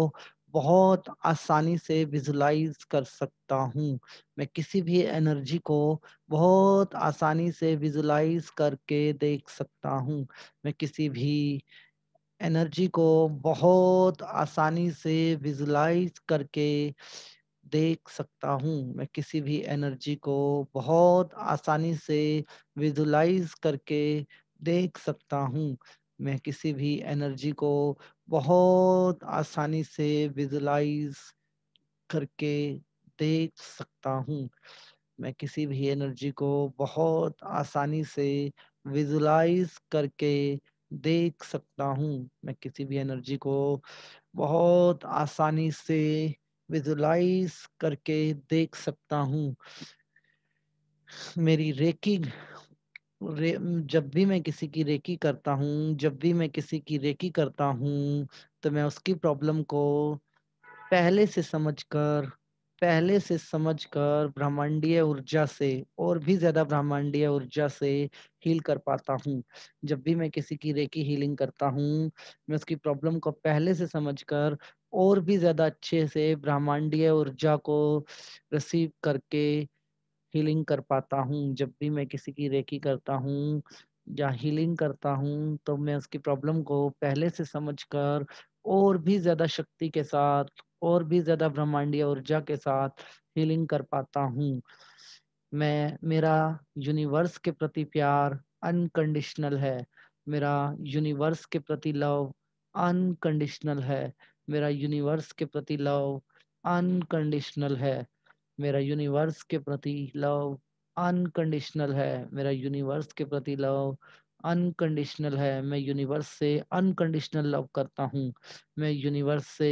बहुत आसानी से विजुलाइज कर सकता हूँ मैं किसी भी एनर्जी को बहुत आसानी से विजुलाइज करके देख सकता हूँ मैं किसी भी एनर्जी को बहुत आसानी से विजुलाइज करके देख सकता हूँ मैं किसी भी एनर्जी को बहुत आसानी से विजुलाइज करके देख सकता हूँ मैं किसी भी एनर्जी को बहुत आसानी से विजुलाइज करके देख सकता हूँ मैं किसी भी एनर्जी को बहुत आसानी से विजुलाइज करके देख सकता हूँ मैं किसी भी एनर्जी को बहुत आसानी से विजुलाइज करके देख सकता हूँ मेरी रेकी रे, जब भी मैं किसी की रेकी करता हूँ जब भी मैं किसी की रेकी करता हूँ तो मैं उसकी प्रॉब्लम को पहले से समझकर पहले से समझकर ब्रह्मांडीय ऊर्जा से और भी ज्यादा ब्रह्मांडीय ऊर्जा से हील कर पाता हूँ जब भी मैं किसी की रेकी हीलिंग करता हूँ मैं उसकी प्रॉब्लम को पहले से समझकर और भी ज्यादा अच्छे से ब्रह्मांडीय ऊर्जा को रिसीव करके हीलिंग कर पाता हूँ जब भी मैं किसी की रेकी करता हूँ या हीलिंग करता हूँ तो मैं उसकी प्रॉब्लम को पहले से समझकर और भी ज्यादा शक्ति के साथ और भी ज्यादा ब्रह्मांडीय ऊर्जा के साथ हीलिंग कर पाता हूँ मैं मेरा यूनिवर्स के प्रति प्यार अनकंडीशनल है मेरा यूनिवर्स के प्रति लव अनकंडीशनल है मेरा यूनिवर्स के प्रति लव अनकंडीशनल है मेरा यूनिवर्स के प्रति लव अनकंडीशनल है मेरा यूनिवर्स के प्रति लव अनकंडीशनल है मैं यूनिवर्स से अनकंडीशनल लव करता हूँ मैं यूनिवर्स से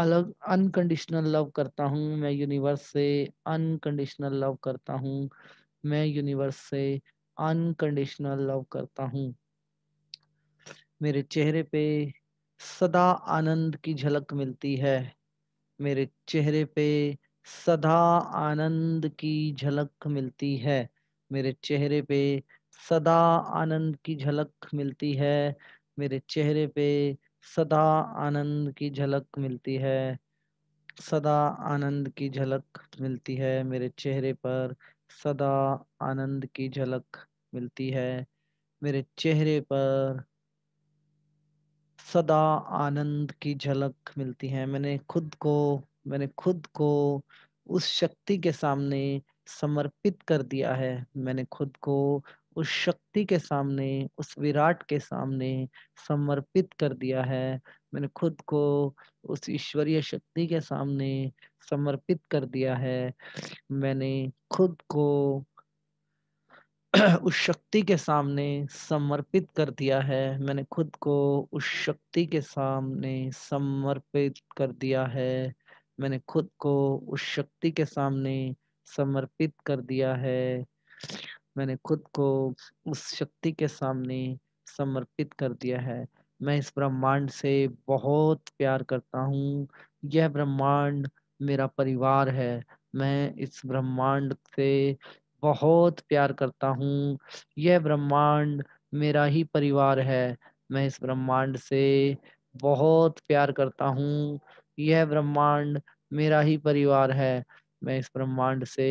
अलग अनकंडीशनल लव करता हूँ मैं यूनिवर्स से अनकंडीशनल लव करता हूँ मैं यूनिवर्स से अनकंडीशनल लव करता हूँ मेरे चेहरे पे सदा आनंद की झलक मिलती है मेरे चेहरे पे सदा आनंद की झलक मिलती है मेरे चेहरे पे सदा आनंद की झलक मिलती है मेरे चेहरे पे सदा आनंद की झलक मिलती है सदा आनंद की झलक मिलती है मेरे चेहरे पर सदा आनंद की झलक मिलती है मेरे चेहरे पर सदा आनंद की झलक मिलती है मैंने खुद को मैंने खुद को उस शक्ति के सामने समर्पित कर दिया है मैंने खुद को उस शक्ति के सामने उस विराट के सामने समर्पित कर दिया है मैंने खुद को उस ईश्वरीय शक्ति के सामने समर्पित कर दिया है मैंने खुद को उस शक्ति के सामने समर्पित कर दिया है मैंने खुद को उस शक्ति के सामने समर्पित कर दिया है मैंने खुद को उस शक्ति के सामने समर्पित कर दिया है मैंने खुद को उस शक्ति के सामने समर्पित कर दिया है मैं इस ब्रह्मांड से बहुत प्यार करता हूँ यह ब्रह्मांड मेरा परिवार है मैं इस ब्रह्मांड से बहुत प्यार करता हूँ यह ब्रह्मांड मेरा ही परिवार है मैं इस ब्रह्मांड से बहुत प्यार करता हूँ यह ब्रह्मांड मेरा ही परिवार है मैं इस ब्रह्मांड से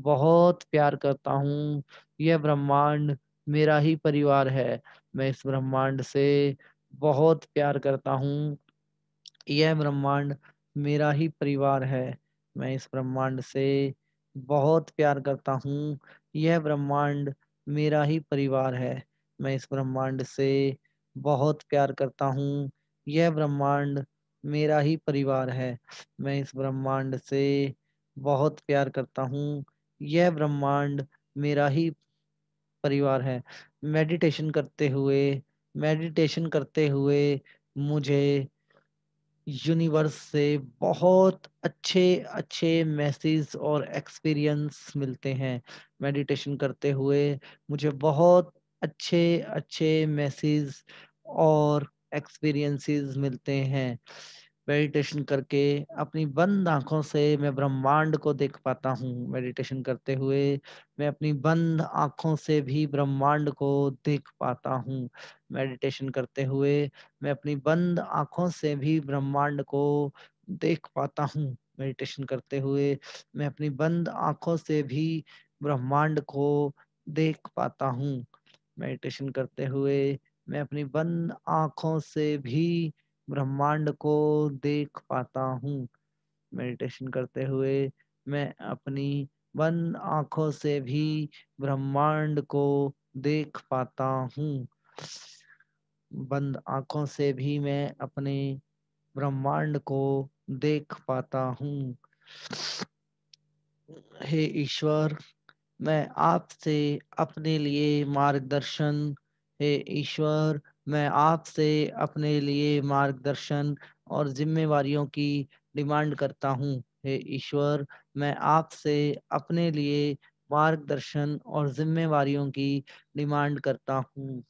बहुत प्यार करता हूँ यह ब्रह्मांड मेरा ही परिवार है मैं इस ब्रह्मांड से बहुत प्यार करता हूँ यह ब्रह्मांड मेरा ही परिवार है मैं इस ब्रह्मांड से बहुत प्यार करता हूँ यह ब्रह्मांड मेरा ही परिवार है मैं इस ब्रह्मांड से बहुत प्यार करता हूँ यह ब्रह्मांड मेरा ही परिवार है मैं इस ब्रह्मांड से बहुत प्यार करता हूँ यह ब्रह्मांड मेरा ही परिवार है मेडिटेशन करते हुए मेडिटेशन करते हुए मुझे यूनिवर्स से बहुत अच्छे अच्छे मैसेज और एक्सपीरियंस मिलते हैं मेडिटेशन करते हुए मुझे बहुत अच्छे अच्छे मैसेज और एक्सपीरियंसेस मिलते हैं मेडिटेशन करके अपनी बंद आंखों से मैं ब्रह्मांड को देख पाता हूँ मेडिटेशन करते हुए मैं अपनी बंद आंखों से भी ब्रह्मांड को देख पाता हूँ मेडिटेशन करते हुए मैं अपनी बंद आंखों से भी ब्रह्मांड को देख पाता हूँ मेडिटेशन करते हुए मैं अपनी बंद आंखों से भी ब्रह्मांड को देख पाता हूँ मेडिटेशन करते हुए मैं अपनी बंद आंखों से भी ब्रह्मांड को देख पाता हूँ मेडिटेशन करते हुए मैं अपनी बंद आंखों से भी ब्रह्मांड को देख पाता हूँ बंद आंखों से भी मैं अपने ब्रह्मांड को देख पाता हूँ हे ईश्वर मैं आपसे अपने लिए मार्गदर्शन हे ईश्वर मैं आपसे अपने लिए मार्गदर्शन और जिम्मेवारियों की डिमांड करता हूँ हे ईश्वर मैं आपसे अपने लिए मार्गदर्शन और जिम्मेवारियों की डिमांड करता हूँ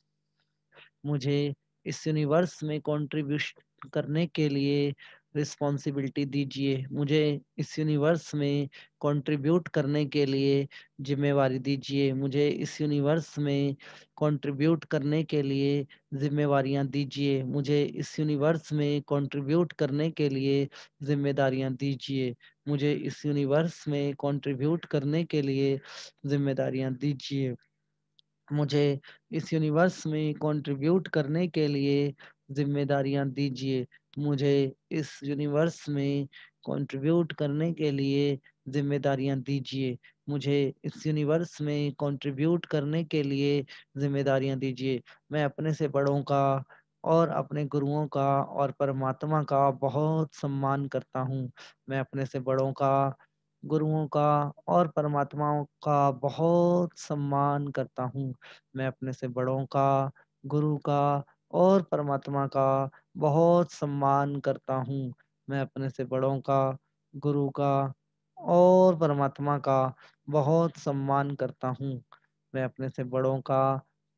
मुझे इस यूनिवर्स में कंट्रीब्यूशन करने के लिए रिस्पॉन्सिबिलिटी दीजिए मुझे इस यूनिवर्स में कंट्रीब्यूट करने के लिए जिम्मेवारी दीजिए मुझे इस यूनिवर्स में कंट्रीब्यूट करने के लिए जिम्मेवारियां दीजिए मुझे इस यूनिवर्स में कंट्रीब्यूट करने के लिए जिम्मेदारियां दीजिए मुझे इस यूनिवर्स में कंट्रीब्यूट करने के लिए जिम्मेदारियां दीजिए मुझे इस यूनिवर्स में कंट्रीब्यूट करने के लिए जिम्मेदारियां दीजिए मुझे इस यूनिवर्स में कंट्रीब्यूट करने के लिए जिम्मेदारियां दीजिए मुझे इस यूनिवर्स में कंट्रीब्यूट करने के लिए जिम्मेदारियां दीजिए मैं अपने से बड़ों का और अपने गुरुओं का और परमात्मा का बहुत सम्मान करता हूँ मैं अपने से बड़ों का गुरुओं का और परमात्माओं का बहुत सम्मान करता हूँ मैं अपने से बड़ों का गुरु का और परमात्मा का बहुत सम्मान करता हूँ मैं अपने से बड़ों का गुरु का और परमात्मा का बहुत सम्मान करता हूँ मैं अपने से बड़ों का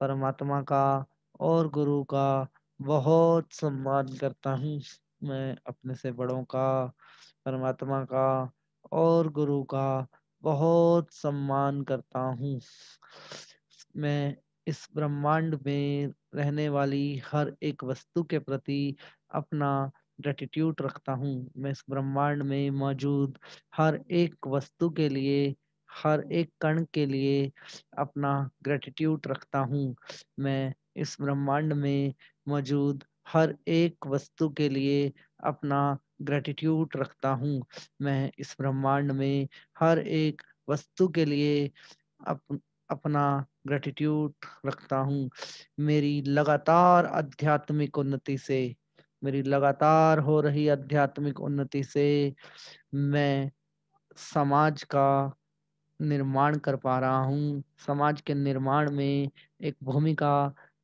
परमात्मा का और गुरु का बहुत सम्मान करता हूँ मैं अपने से बड़ों का परमात्मा का और गुरु का बहुत सम्मान करता हूँ मैं इस ब्रह्मांड में रहने वाली हर एक वस्तु के प्रति अपना ग्रेटिट्यूड रखता हूँ मैं इस ब्रह्मांड में मौजूद हर एक वस्तु के लिए हर एक कण के लिए अपना ग्रेटिट्यूड रखता हूँ मैं इस ब्रह्मांड में मौजूद हर एक वस्तु के लिए अपना ग्रेटिट्यूड रखता हूँ मैं इस ब्रह्मांड में हर एक वस्तु के लिए अप, अपना ग्रेटिट्यूड रखता हूँ मेरी लगातार आध्यात्मिक उन्नति से मेरी लगातार हो रही आध्यात्मिक उन्नति से मैं समाज का निर्माण कर पा रहा हूँ समाज के निर्माण में एक भूमिका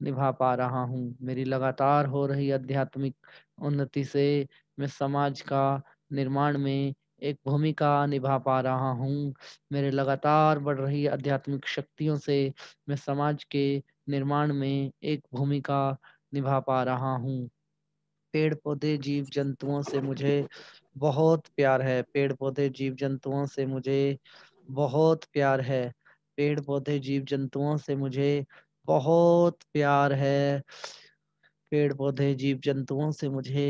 निभा पा रहा हूँ मेरी लगातार हो रही आध्यात्मिक उन्नति से मैं समाज का निर्माण में एक भूमिका निभा पा रहा हूँ मेरे लगातार बढ़ रही आध्यात्मिक शक्तियों से मैं समाज के निर्माण में एक भूमिका निभा पा रहा हूँ पेड़ पौधे जीव जंतुओं से मुझे बहुत प्यार है पेड़ पौधे जीव जंतुओं से मुझे बहुत प्यार है पेड़ पौधे जीव जंतुओं से मुझे बहुत प्यार है पेड़ पौधे जीव जंतुओं से मुझे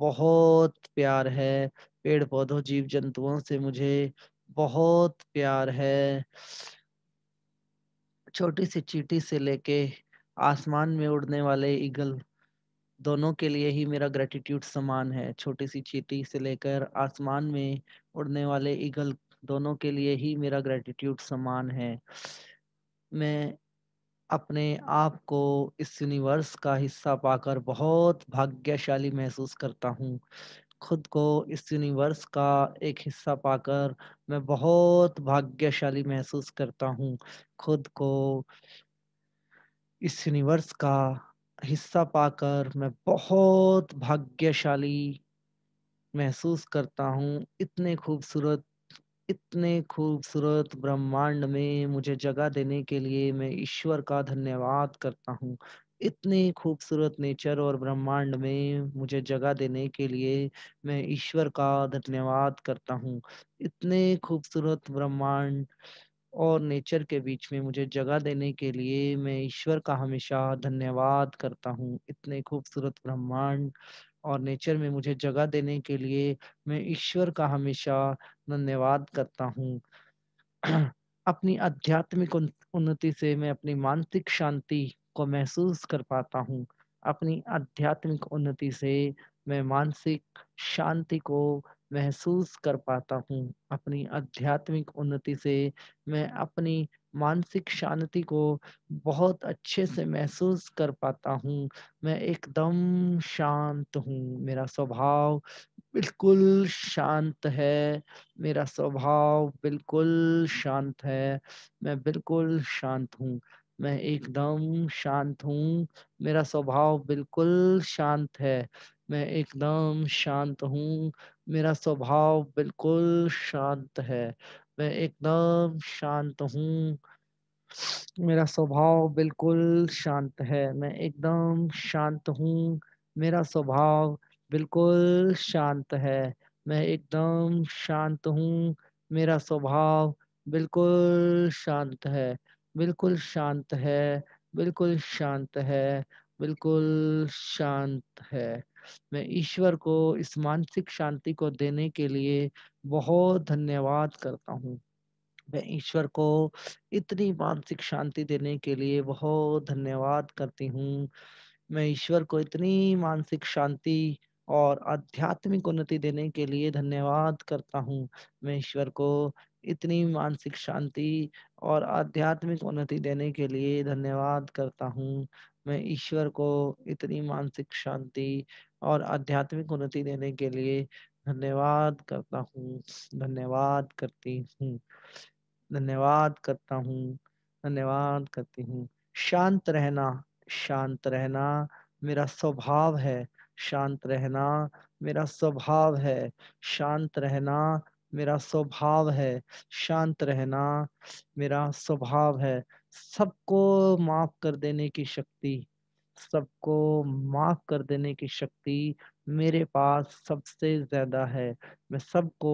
बहुत प्यार है पेड़ पौधों जीव जंतुओं से मुझे बहुत प्यार है छोटी सी चीटी से लेके आसमान में उड़ने वाले ईगल दोनों के लिए ही मेरा ग्रेटिट्यूड समान है छोटी सी चीटी से लेकर आसमान में उड़ने वाले ईगल दोनों के लिए ही मेरा ग्रेटिट्यूड समान है मैं अपने आप को इस यूनिवर्स का हिस्सा पाकर बहुत भाग्यशाली महसूस करता हूँ खुद को इस यूनिवर्स का एक हिस्सा पाकर मैं बहुत भाग्यशाली महसूस करता हूँ खुद को इस यूनिवर्स का हिस्सा पाकर मैं बहुत भाग्यशाली महसूस करता हूँ इतने खूबसूरत इतने खूबसूरत ब्रह्मांड में मुझे जगह देने के लिए मैं ईश्वर का धन्यवाद करता हूँ इतने खूबसूरत नेचर और ब्रह्मांड में मुझे जगह देने के लिए मैं ईश्वर का धन्यवाद करता हूँ इतने खूबसूरत ब्रह्मांड और नेचर के बीच में मुझे जगह देने के लिए मैं ईश्वर का हमेशा धन्यवाद करता हूँ इतने खूबसूरत ब्रह्मांड और नेचर में मुझे जगह देने के लिए मैं ईश्वर का हमेशा धन्यवाद करता हूँ अपनी आध्यात्मिक उन्नति से मैं अपनी मानसिक शांति को महसूस कर पाता हूँ अपनी आध्यात्मिक उन्नति से मैं मानसिक शांति को महसूस कर पाता हूँ अपनी आध्यात्मिक उन्नति से मैं अपनी मानसिक शांति को बहुत अच्छे से महसूस कर पाता हूँ मैं एकदम शांत हूँ मेरा स्वभाव बिल्कुल शांत है मेरा स्वभाव बिल्कुल शांत है मैं बिल्कुल शांत हूँ मैं एकदम शांत हूँ मेरा स्वभाव बिल्कुल शांत है मैं एकदम शांत हूँ मेरा स्वभाव बिल्कुल शांत है मैं एकदम शांत हूँ मेरा स्वभाव बिल्कुल शांत है मैं एकदम शांत हूँ मेरा स्वभाव बिल्कुल शांत है मैं एकदम शांत हूँ मेरा स्वभाव बिल्कुल शांत है बिल्कुल शांत है बिल्कुल शांत है बिल्कुल शांत है मैं ईश्वर को इस मानसिक शांति को देने के लिए बहुत धन्यवाद करता हूँ मैं ईश्वर को इतनी मानसिक शांति देने के लिए बहुत धन्यवाद करती हूँ मैं ईश्वर को इतनी मानसिक शांति और आध्यात्मिक उन्नति देने के लिए धन्यवाद करता हूँ मैं ईश्वर को इतनी मानसिक शांति और आध्यात्मिक उन्नति देने के लिए धन्यवाद करता हूँ मैं ईश्वर को इतनी मानसिक शांति और आध्यात्मिक उन्नति देने के लिए धन्यवाद करता हूँ धन्यवाद करती हूँ धन्यवाद करता हूँ धन्यवाद करती हूँ शांत रहना शांत रहना मेरा स्वभाव है शांत रहना मेरा स्वभाव है शांत रहना मेरा स्वभाव है शांत रहना मेरा स्वभाव है सबको माफ कर देने की शक्ति सबको माफ कर देने की शक्ति मेरे पास सबसे ज्यादा है मैं सबको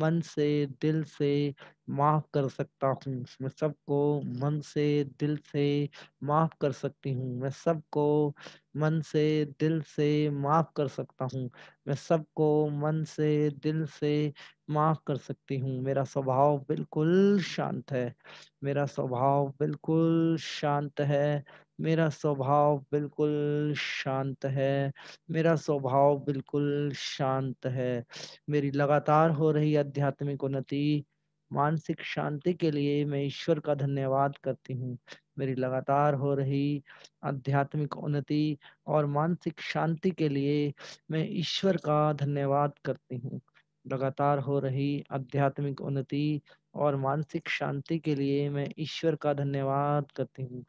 मन से दिल से माफ कर सकता हूँ मैं सबको मन से दिल से माफ कर सकती हूँ मैं सबको मन से दिल से माफ कर सकता हूँ मैं सबको मन से दिल से माफ कर सकती हूँ मेरा स्वभाव बिल्कुल शांत है मेरा स्वभाव बिल्कुल शांत है मेरा स्वभाव बिल्कुल शांत है मेरा स्वभाव बिल्कुल शांत है मेरी लगातार हो रही आध्यात्मिक उन्नति मानसिक शांति के लिए मैं ईश्वर का धन्यवाद करती हूँ मेरी लगातार हो रही आध्यात्मिक उन्नति और मानसिक शांति के लिए मैं ईश्वर का धन्यवाद करती हूँ लगातार हो रही आध्यात्मिक उन्नति और मानसिक शांति के लिए मैं ईश्वर का धन्यवाद करती हूँ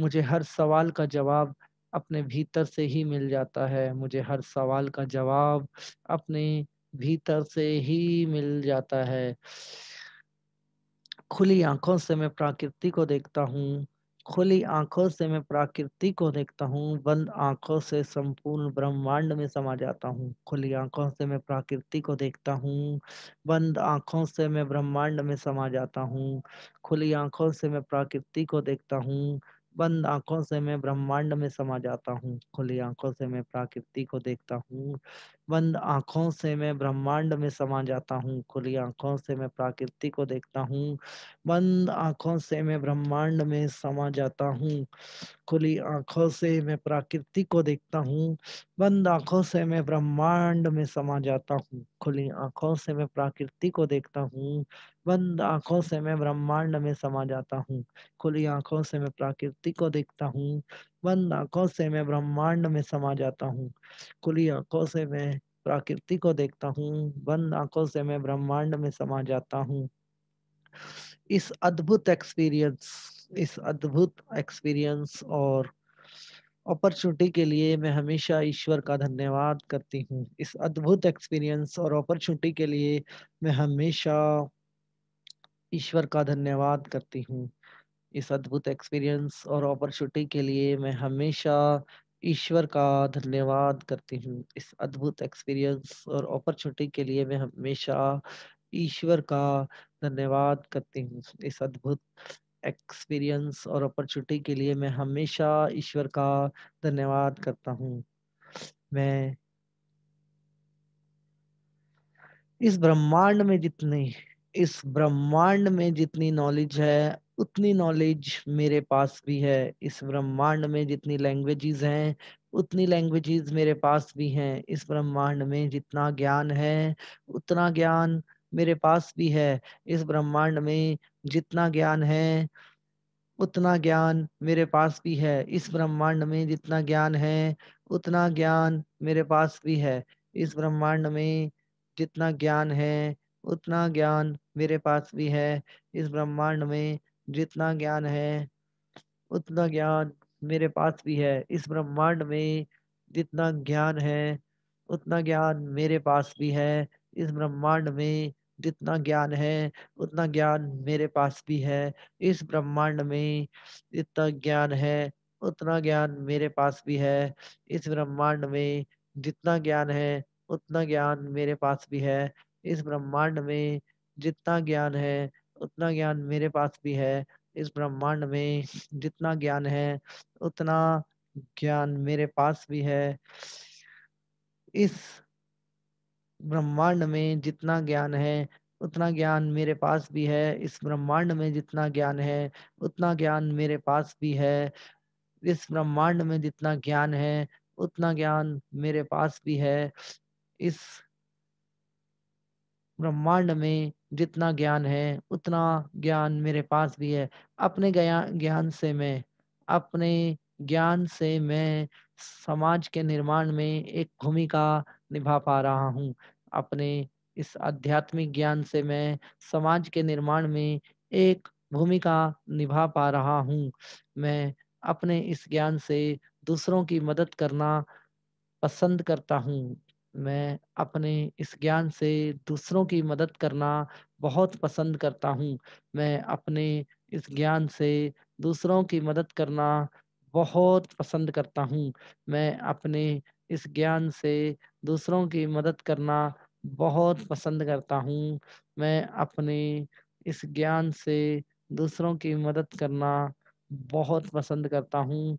मुझे हर सवाल का जवाब अपने भीतर से ही मिल जाता है मुझे हर सवाल का जवाब अपने भीतर से ही मिल जाता है खुली आंखों से मैं प्रकृति को देखता हूँ खुली आंखों से मैं प्रकृति को देखता हूँ बंद आंखों से संपूर्ण ब्रह्मांड में समा जाता हूँ खुली आंखों से मैं प्रकृति को देखता हूँ बंद आंखों से मैं ब्रह्मांड में समा जाता हूँ खुली आंखों से मैं प्रकृति को देखता हूँ बंद आंखों से मैं ब्रह्मांड में समा जाता हूँ खुली आंखों से मैं प्रकृति को देखता हूँ बंद आंखों से मैं ब्रह्मांड में समा जाता हूँ खुली आंखों से मैं प्रकृति को देखता हूँ बंद आंखों से मैं ब्रह्मांड में समा जाता हूँ खुली आंखों से मैं प्रकृति को देखता हूँ बंद आंखों से मैं ब्रह्मांड में समा जाता हूँ खुली आंखों से मैं प्रकृति को देखता हूँ बंद आंखों से मैं ब्रह्मांड में समा जाता हूँ खुली आंखों से मैं प्रकृति को देखता हूँ बंद आंखों से मैं ब्रह्मांड में समा जाता हूँ खुली आंखों से मैं प्रकृति को देखता हूँ बंद आंखों से मैं ब्रह्मांड में समा जाता हूँ इस अद्भुत एक्सपीरियंस इस अद्भुत एक्सपीरियंस और अपॉर्चुनिटी के लिए मैं हमेशा ईश्वर का धन्यवाद करती हूँ इस अद्भुत एक्सपीरियंस और अपॉर्चुनिटी के लिए मैं हमेशा ईश्वर का धन्यवाद करती हूँ इस अद्भुत एक्सपीरियंस और अपॉर्चुनिटी के लिए मैं हमेशा ईश्वर का धन्यवाद करती हूँ इस अद्भुत एक्सपीरियंस और अपॉर्चुनिटी के लिए मैं हमेशा ईश्वर का धन्यवाद करती हूँ इस अद्भुत एक्सपीरियंस और अपॉर्चुनिटी के लिए मैं हमेशा ईश्वर का धन्यवाद करता हूँ मैं इस ब्रह्मांड में जितनी इस ब्रह्मांड में जितनी नॉलेज है उतनी नॉलेज मेरे पास भी है इस ब्रह्मांड में जितनी लैंग्वेजेस हैं उतनी लैंग्वेजेस मेरे पास भी हैं इस ब्रह्मांड में जितना ज्ञान है उतना ज्ञान मेरे पास भी है इस ब्रह्मांड में जितना ज्ञान है उतना ज्ञान मेरे पास भी है इस ब्रह्मांड में जितना ज्ञान है उतना ज्ञान मेरे पास भी है इस ब्रह्मांड में जितना ज्ञान है उतना ज्ञान मेरे पास भी है इस ब्रह्मांड में जितना ज्ञान है उतना ज्ञान मेरे पास भी है इस ब्रह्मांड में जितना ज्ञान है उतना ज्ञान मेरे पास भी है इस ब्रह्मांड में जितना ज्ञान है उतना ज्ञान मेरे पास भी है इस ब्रह्मांड में जितना ज्ञान है उतना ज्ञान मेरे पास भी है इस ब्रह्मांड में जितना ज्ञान है उतना ज्ञान मेरे पास भी है इस ब्रह्मांड में जितना ज्ञान है उतना ज्ञान मेरे पास भी है इस ब्रह्मांड में जितना ज्ञान है उतना ज्ञान मेरे पास भी है इस ब्रह्मांड में जितना ज्ञान है उतना ज्ञान मेरे पास भी है इस ब्रह्मांड में जितना ज्ञान है उतना ज्ञान मेरे पास भी है इस ब्रह्मांड में जितना ज्ञान है उतना ज्ञान मेरे पास भी है इस ब्रह्मांड में जितना ज्ञान है उतना ज्ञान मेरे पास भी है अपने ज्ञान से मैं अपने ज्ञान से मैं समाज के निर्माण में एक भूमिका निभा पा रहा हूँ अपने इस आध्यात्मिक ज्ञान से मैं समाज के निर्माण में एक भूमिका निभा पा रहा हूँ मैं अपने इस ज्ञान से दूसरों की मदद करना पसंद करता हूँ मैं अपने इस ज्ञान से दूसरों की मदद करना बहुत पसंद करता हूँ मैं अपने इस ज्ञान से दूसरों की मदद करना बहुत पसंद करता हूँ मैं अपने इस ज्ञान से दूसरों की मदद करना बहुत पसंद करता हूँ मैं अपने इस ज्ञान से दूसरों की मदद करना बहुत पसंद करता हूँ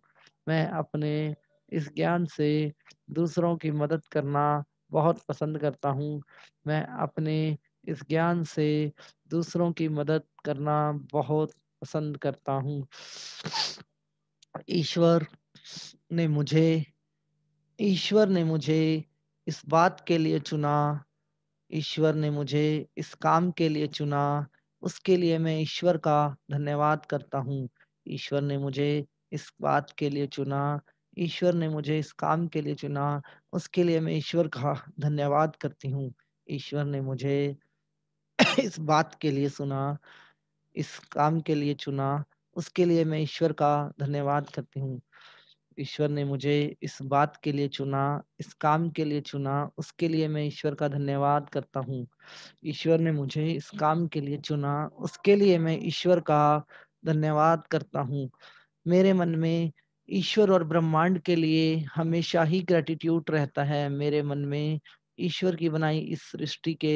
मैं अपने इस ज्ञान से दूसरों की मदद करना बहुत पसंद करता हूँ मैं अपने इस ज्ञान से दूसरों की मदद करना बहुत पसंद करता हूँ ईश्वर ने मुझे ईश्वर ने मुझे इस बात के लिए चुना ईश्वर ने मुझे इस काम के लिए चुना उसके लिए मैं ईश्वर का धन्यवाद करता हूँ ईश्वर ने मुझे इस बात के लिए चुना ईश्वर ने मुझे इस काम के लिए चुना उसके लिए मैं ईश्वर का धन्यवाद करती हूँ ईश्वर ने मुझे इस बात के लिए सुना इस काम के लिए चुना उसके लिए मैं ईश्वर का धन्यवाद करती हूँ ईश्वर ने मुझे इस बात के लिए चुना इस काम के लिए चुना उसके लिए मैं ईश्वर का धन्यवाद करता हूँ ईश्वर ने मुझे इस काम के लिए चुना उसके लिए मैं ईश्वर का धन्यवाद करता हूँ मेरे मन में ईश्वर और ब्रह्मांड के लिए हमेशा ही ग्रेटिट्यूड रहता है मेरे मन में ईश्वर की बनाई इस सृष्टि के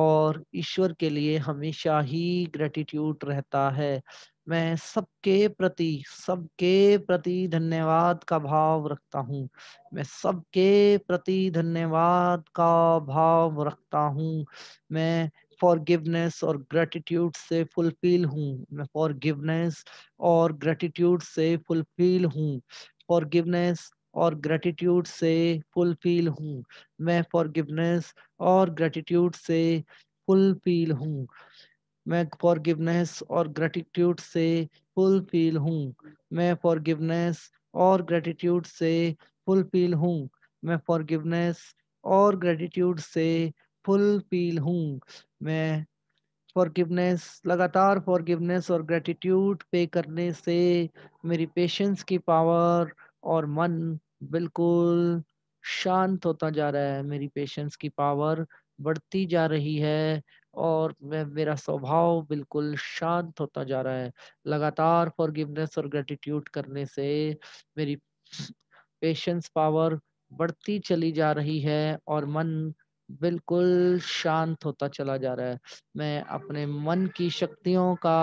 और ईश्वर के लिए हमेशा ही ग्रेटिट्यूड रहता है मैं सबके प्रति सबके प्रति धन्यवाद का भाव रखता हूँ मैं सबके प्रति धन्यवाद का भाव रखता हूँ मैं फॉरगिवनेस और ग्रेटिट्यूड से फुलफिल हूँ मैं फॉरगिवनेस और ग्रेटिट्यूड से फुलफिल हूँ फॉरगिवनेस और ग्रेटिट्यूड से फुलफिल हूँ मैं फॉरगिवनेस और ग्रेटिट्यूड से फुलफिल हूँ मैं फॉरगिवनेस और ग्रेटिट्यूड से फुलफिल हूँ मैं फॉरगिवनेस और ग्रेटिट्यूड से फुलफिल हूँ मैं फॉरगिवनेस और ग्रेटिट्यूड से फुलफिल हूँ मैं फॉरगिवनेस लगातार फॉरगिवनेस और ग्रेटिट्यूड पे करने से मेरी पेशेंस की पावर और मन बिल्कुल शांत होता जा रहा है मेरी पेशेंस की पावर बढ़ती जा रही है और मैं मेरा स्वभाव बिल्कुल शांत होता जा रहा है लगातार फॉरगिवनेस और ग्रेटिट्यूड करने से मेरी पेशेंस पावर बढ़ती चली जा रही है और मन बिल्कुल शांत होता चला जा रहा है मैं अपने मन की शक्तियों का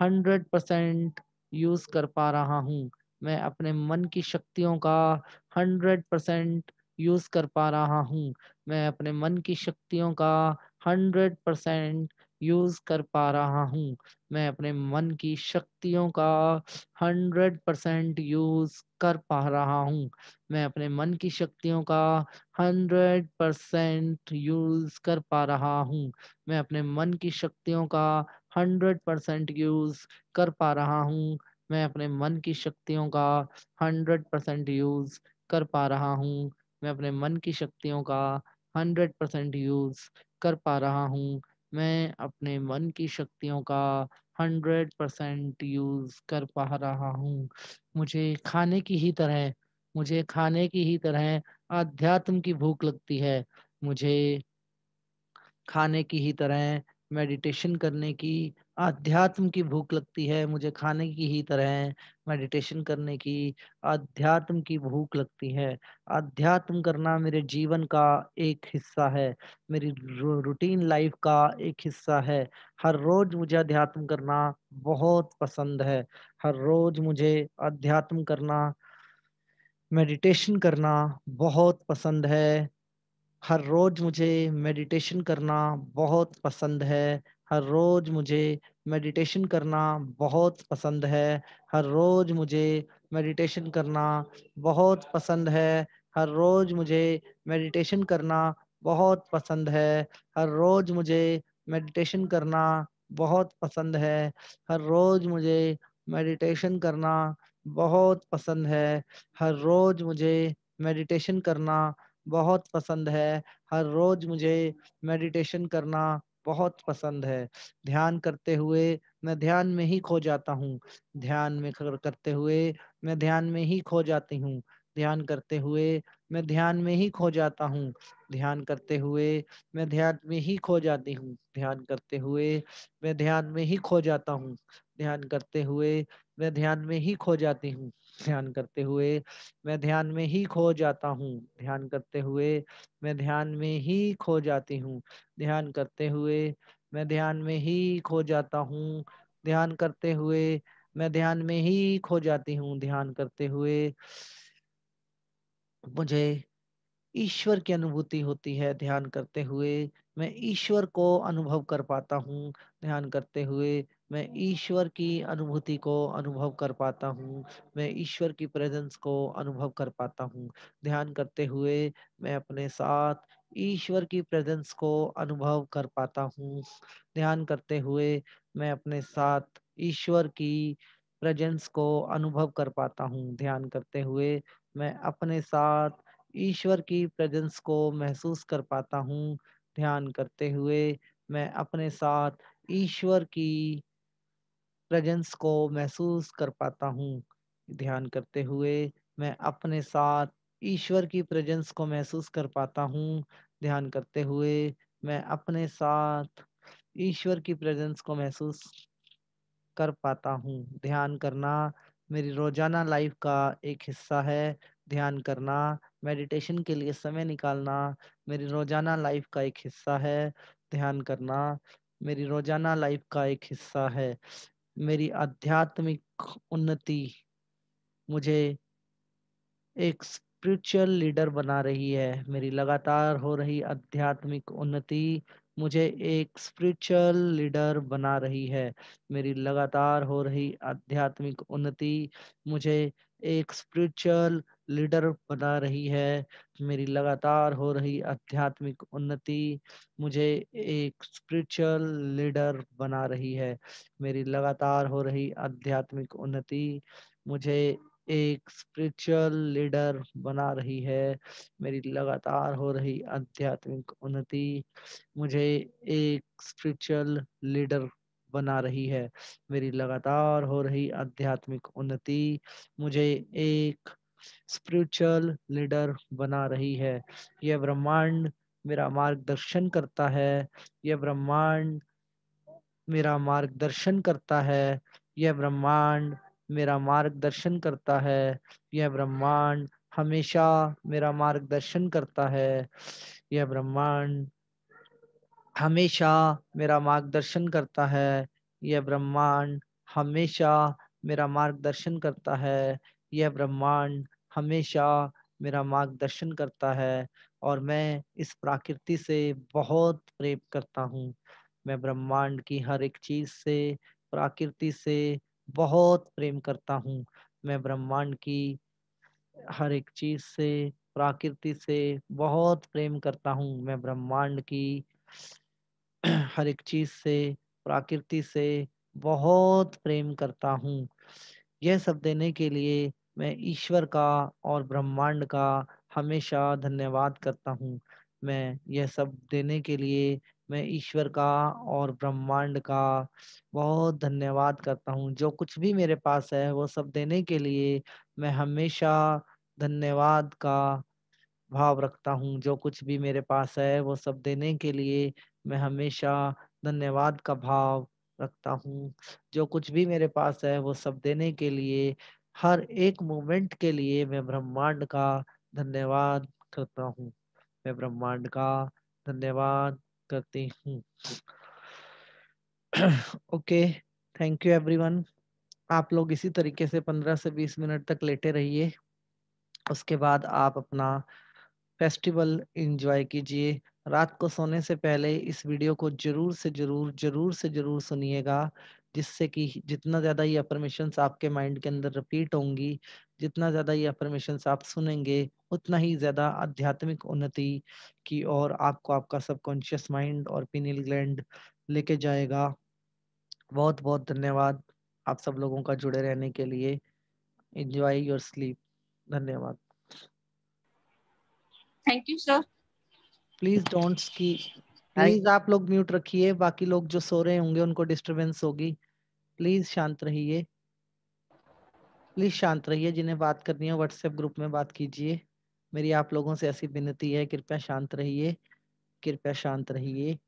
हंड्रेड परसेंट यूज कर पा रहा हूँ मैं अपने मन की शक्तियों का हंड्रेड परसेंट यूज कर पा रहा हूँ मैं अपने मन की शक्तियों का हंड्रेड परसेंट यूज कर पा रहा हूँ मैं अपने मन की शक्तियों का हंड्रेड परसेंट यूज कर पा रहा हूँ मैं अपने मन की शक्तियों का हंड्रेड परसेंट यूज कर पा रहा हूँ मैं अपने मन की शक्तियों का हंड्रेड परसेंट यूज कर पा रहा हूँ मैं अपने मन की शक्तियों का हंड्रेड परसेंट यूज कर पा रहा हूँ मैं अपने मन की शक्तियों का हंड्रेड परसेंट यूज कर पा रहा हूँ मैं अपने मन की शक्तियों का हंड्रेड परसेंट यूज कर पा रहा हूँ मुझे खाने की ही तरह मुझे खाने की ही तरह आध्यात्म की भूख लगती है मुझे खाने की ही तरह मेडिटेशन करने की आध्यात्म की भूख लगती है मुझे खाने की ही तरह मेडिटेशन करने की आध्यात्म की भूख लगती है आध्यात्म करना मेरे जीवन का एक हिस्सा है मेरी रूटीन लाइफ का एक हिस्सा है हर रोज मुझे अध्यात्म करना बहुत पसंद है हर रोज मुझे अध्यात्म करना मेडिटेशन करना बहुत पसंद है हर रोज मुझे मेडिटेशन करना बहुत पसंद है हर रोज मुझे मेडिटेशन करना बहुत पसंद है हर रोज मुझे मेडिटेशन करना बहुत पसंद है हर रोज मुझे मेडिटेशन करना बहुत पसंद है हर रोज मुझे मेडिटेशन करना बहुत पसंद है हर रोज मुझे मेडिटेशन करना बहुत पसंद है हर रोज मुझे मेडिटेशन करना बहुत पसंद है हर रोज मुझे मेडिटेशन करना बहुत पसंद है ध्यान करते हुए मैं ध्यान में ही खो जाता हूँ ध्यान में करते हुए मैं ध्यान में ही खो जाती हूँ ध्यान करते हुए मैं ध्यान में ही खो जाता हूँ ध्यान करते हुए मैं ध्यान में ही खो जाती हूँ ध्यान करते हुए मैं ध्यान में ही खो जाता हूँ ध्यान करते हुए मैं ध्यान में ही खो जाती हूँ ध्यान करते हुए मैं ध्यान में ही खो जाता हूँ ध्यान करते हुए मैं ध्यान में ही खो जाती हूँ ध्यान करते हुए मैं ध्यान में ही खो जाता हूँ ध्यान करते हुए मैं ध्यान में ही खो जाती हूँ ध्यान करते हुए मुझे ईश्वर की अनुभूति होती है ध्यान करते हुए मैं ईश्वर को अनुभव कर पाता हूँ ध्यान करते हुए मैं ईश्वर की अनुभूति को अनुभव कर पाता हूँ मैं ईश्वर की प्रेजेंस को अनुभव कर पाता हूँ ध्यान करते हुए मैं अपने साथ ईश्वर की प्रेजेंस को अनुभव कर पाता हूँ ध्यान करते हुए मैं अपने साथ ईश्वर की प्रेजेंस को अनुभव कर पाता हूँ ध्यान करते हुए मैं अपने साथ ईश्वर की प्रेजेंस को महसूस कर पाता हूँ ध्यान करते हुए मैं अपने साथ ईश्वर की प्रेजेंस को महसूस कर पाता हूँ ध्यान करते हुए मैं अपने साथ ईश्वर की प्रेजेंस को महसूस कर पाता हूँ ध्यान करते हुए मैं अपने साथ ईश्वर की प्रेजेंस को महसूस कर पाता हूँ ध्यान करना मेरी रोजाना लाइफ का एक हिस्सा है ध्यान करना मेडिटेशन के लिए समय निकालना मेरी रोजाना लाइफ का एक हिस्सा है ध्यान करना मेरी रोजाना लाइफ का एक हिस्सा है मेरी आध्यात्मिक उन्नति मुझे एक स्पिरिचुअल लीडर बना रही है मेरी लगातार हो रही आध्यात्मिक उन्नति मुझे एक स्पिरिचुअल लीडर बना रही है मेरी लगातार हो रही आध्यात्मिक उन्नति मुझे एक स्पिरिचुअल लीडर बना रही है मेरी लगातार हो रही आध्यात्मिक उन्नति मुझे एक स्पिरिचुअल लीडर बना रही है मेरी लगातार हो रही आध्यात्मिक उन्नति मुझे एक स्पिरिचुअल लीडर बना रही है मेरी लगातार हो रही आध्यात्मिक उन्नति मुझे एक स्पिरिचुअल लीडर बना रही है मेरी लगातार हो रही आध्यात्मिक उन्नति मुझे एक स्पिरिचुअल लीडर बना रही है यह ब्रह्मांड मेरा मार्गदर्शन करता है यह ब्रह्मांड मेरा मार्गदर्शन करता है यह ब्रह्मांड मेरा मार्गदर्शन करता है यह ब्रह्मांड हमेशा मेरा मार्गदर्शन करता है यह ब्रह्मांड हमेशा मेरा मार्गदर्शन करता है यह ब्रह्मांड हमेशा मेरा मार्गदर्शन करता है यह ब्रह्मांड हमेशा मेरा मार्गदर्शन करता है और मैं इस प्रकृति से बहुत प्रेम करता हूँ मैं ब्रह्मांड की हर एक चीज से प्रकृति से बहुत प्रेम करता हूँ मैं ब्रह्मांड की हर एक चीज से प्रकृति से बहुत प्रेम करता हूँ मैं ब्रह्मांड की हर एक चीज से प्रकृति से बहुत प्रेम करता हूँ यह सब देने के लिए मैं ईश्वर का और ब्रह्मांड का हमेशा धन्यवाद करता हूँ मैं यह सब देने के लिए मैं ईश्वर का और ब्रह्मांड का बहुत धन्यवाद करता हूँ जो कुछ भी मेरे पास है वो सब देने के लिए मैं हमेशा धन्यवाद का भाव रखता हूँ जो कुछ भी मेरे पास है वो सब देने के लिए मैं हमेशा धन्यवाद का भाव रखता हूँ जो कुछ भी मेरे पास है वो सब देने के लिए हर एक मोमेंट के लिए मैं ब्रह्मांड का धन्यवाद करता हूँ मैं ब्रह्मांड का धन्यवाद करते हूँ ओके थैंक यू एवरीवन आप लोग इसी तरीके से 15 से 20 मिनट तक लेटे रहिए उसके बाद आप अपना फेस्टिवल एंजॉय कीजिए रात को सोने से पहले इस वीडियो को जरूर से जरूर जरूर से जरूर सुनिएगा जिससे कि जितना ज़्यादा ये अफर्मेशन आपके माइंड के अंदर रिपीट होंगी जितना ज़्यादा ये अफर्मेशन आप सुनेंगे उतना ही ज़्यादा आध्यात्मिक उन्नति की और आपको आपका सबकॉन्शियस माइंड और पिनिल ग्लैंड लेके जाएगा बहुत बहुत धन्यवाद आप सब लोगों का जुड़े रहने के लिए एंजॉय योर स्लीप धन्यवाद thank you sir please don't ski please आप लोग म्यूट रखिए बाकी लोग जो सो रहे होंगे उनको डिस्टरबेंस होगी प्लीज शांत रहिए प्लीज शांत रहिए जिन्हें बात करनी है व्हाट्सएप ग्रुप में बात कीजिए मेरी आप लोगों से ऐसी विनती है कृपया शांत रहिए कृपया शांत रहिए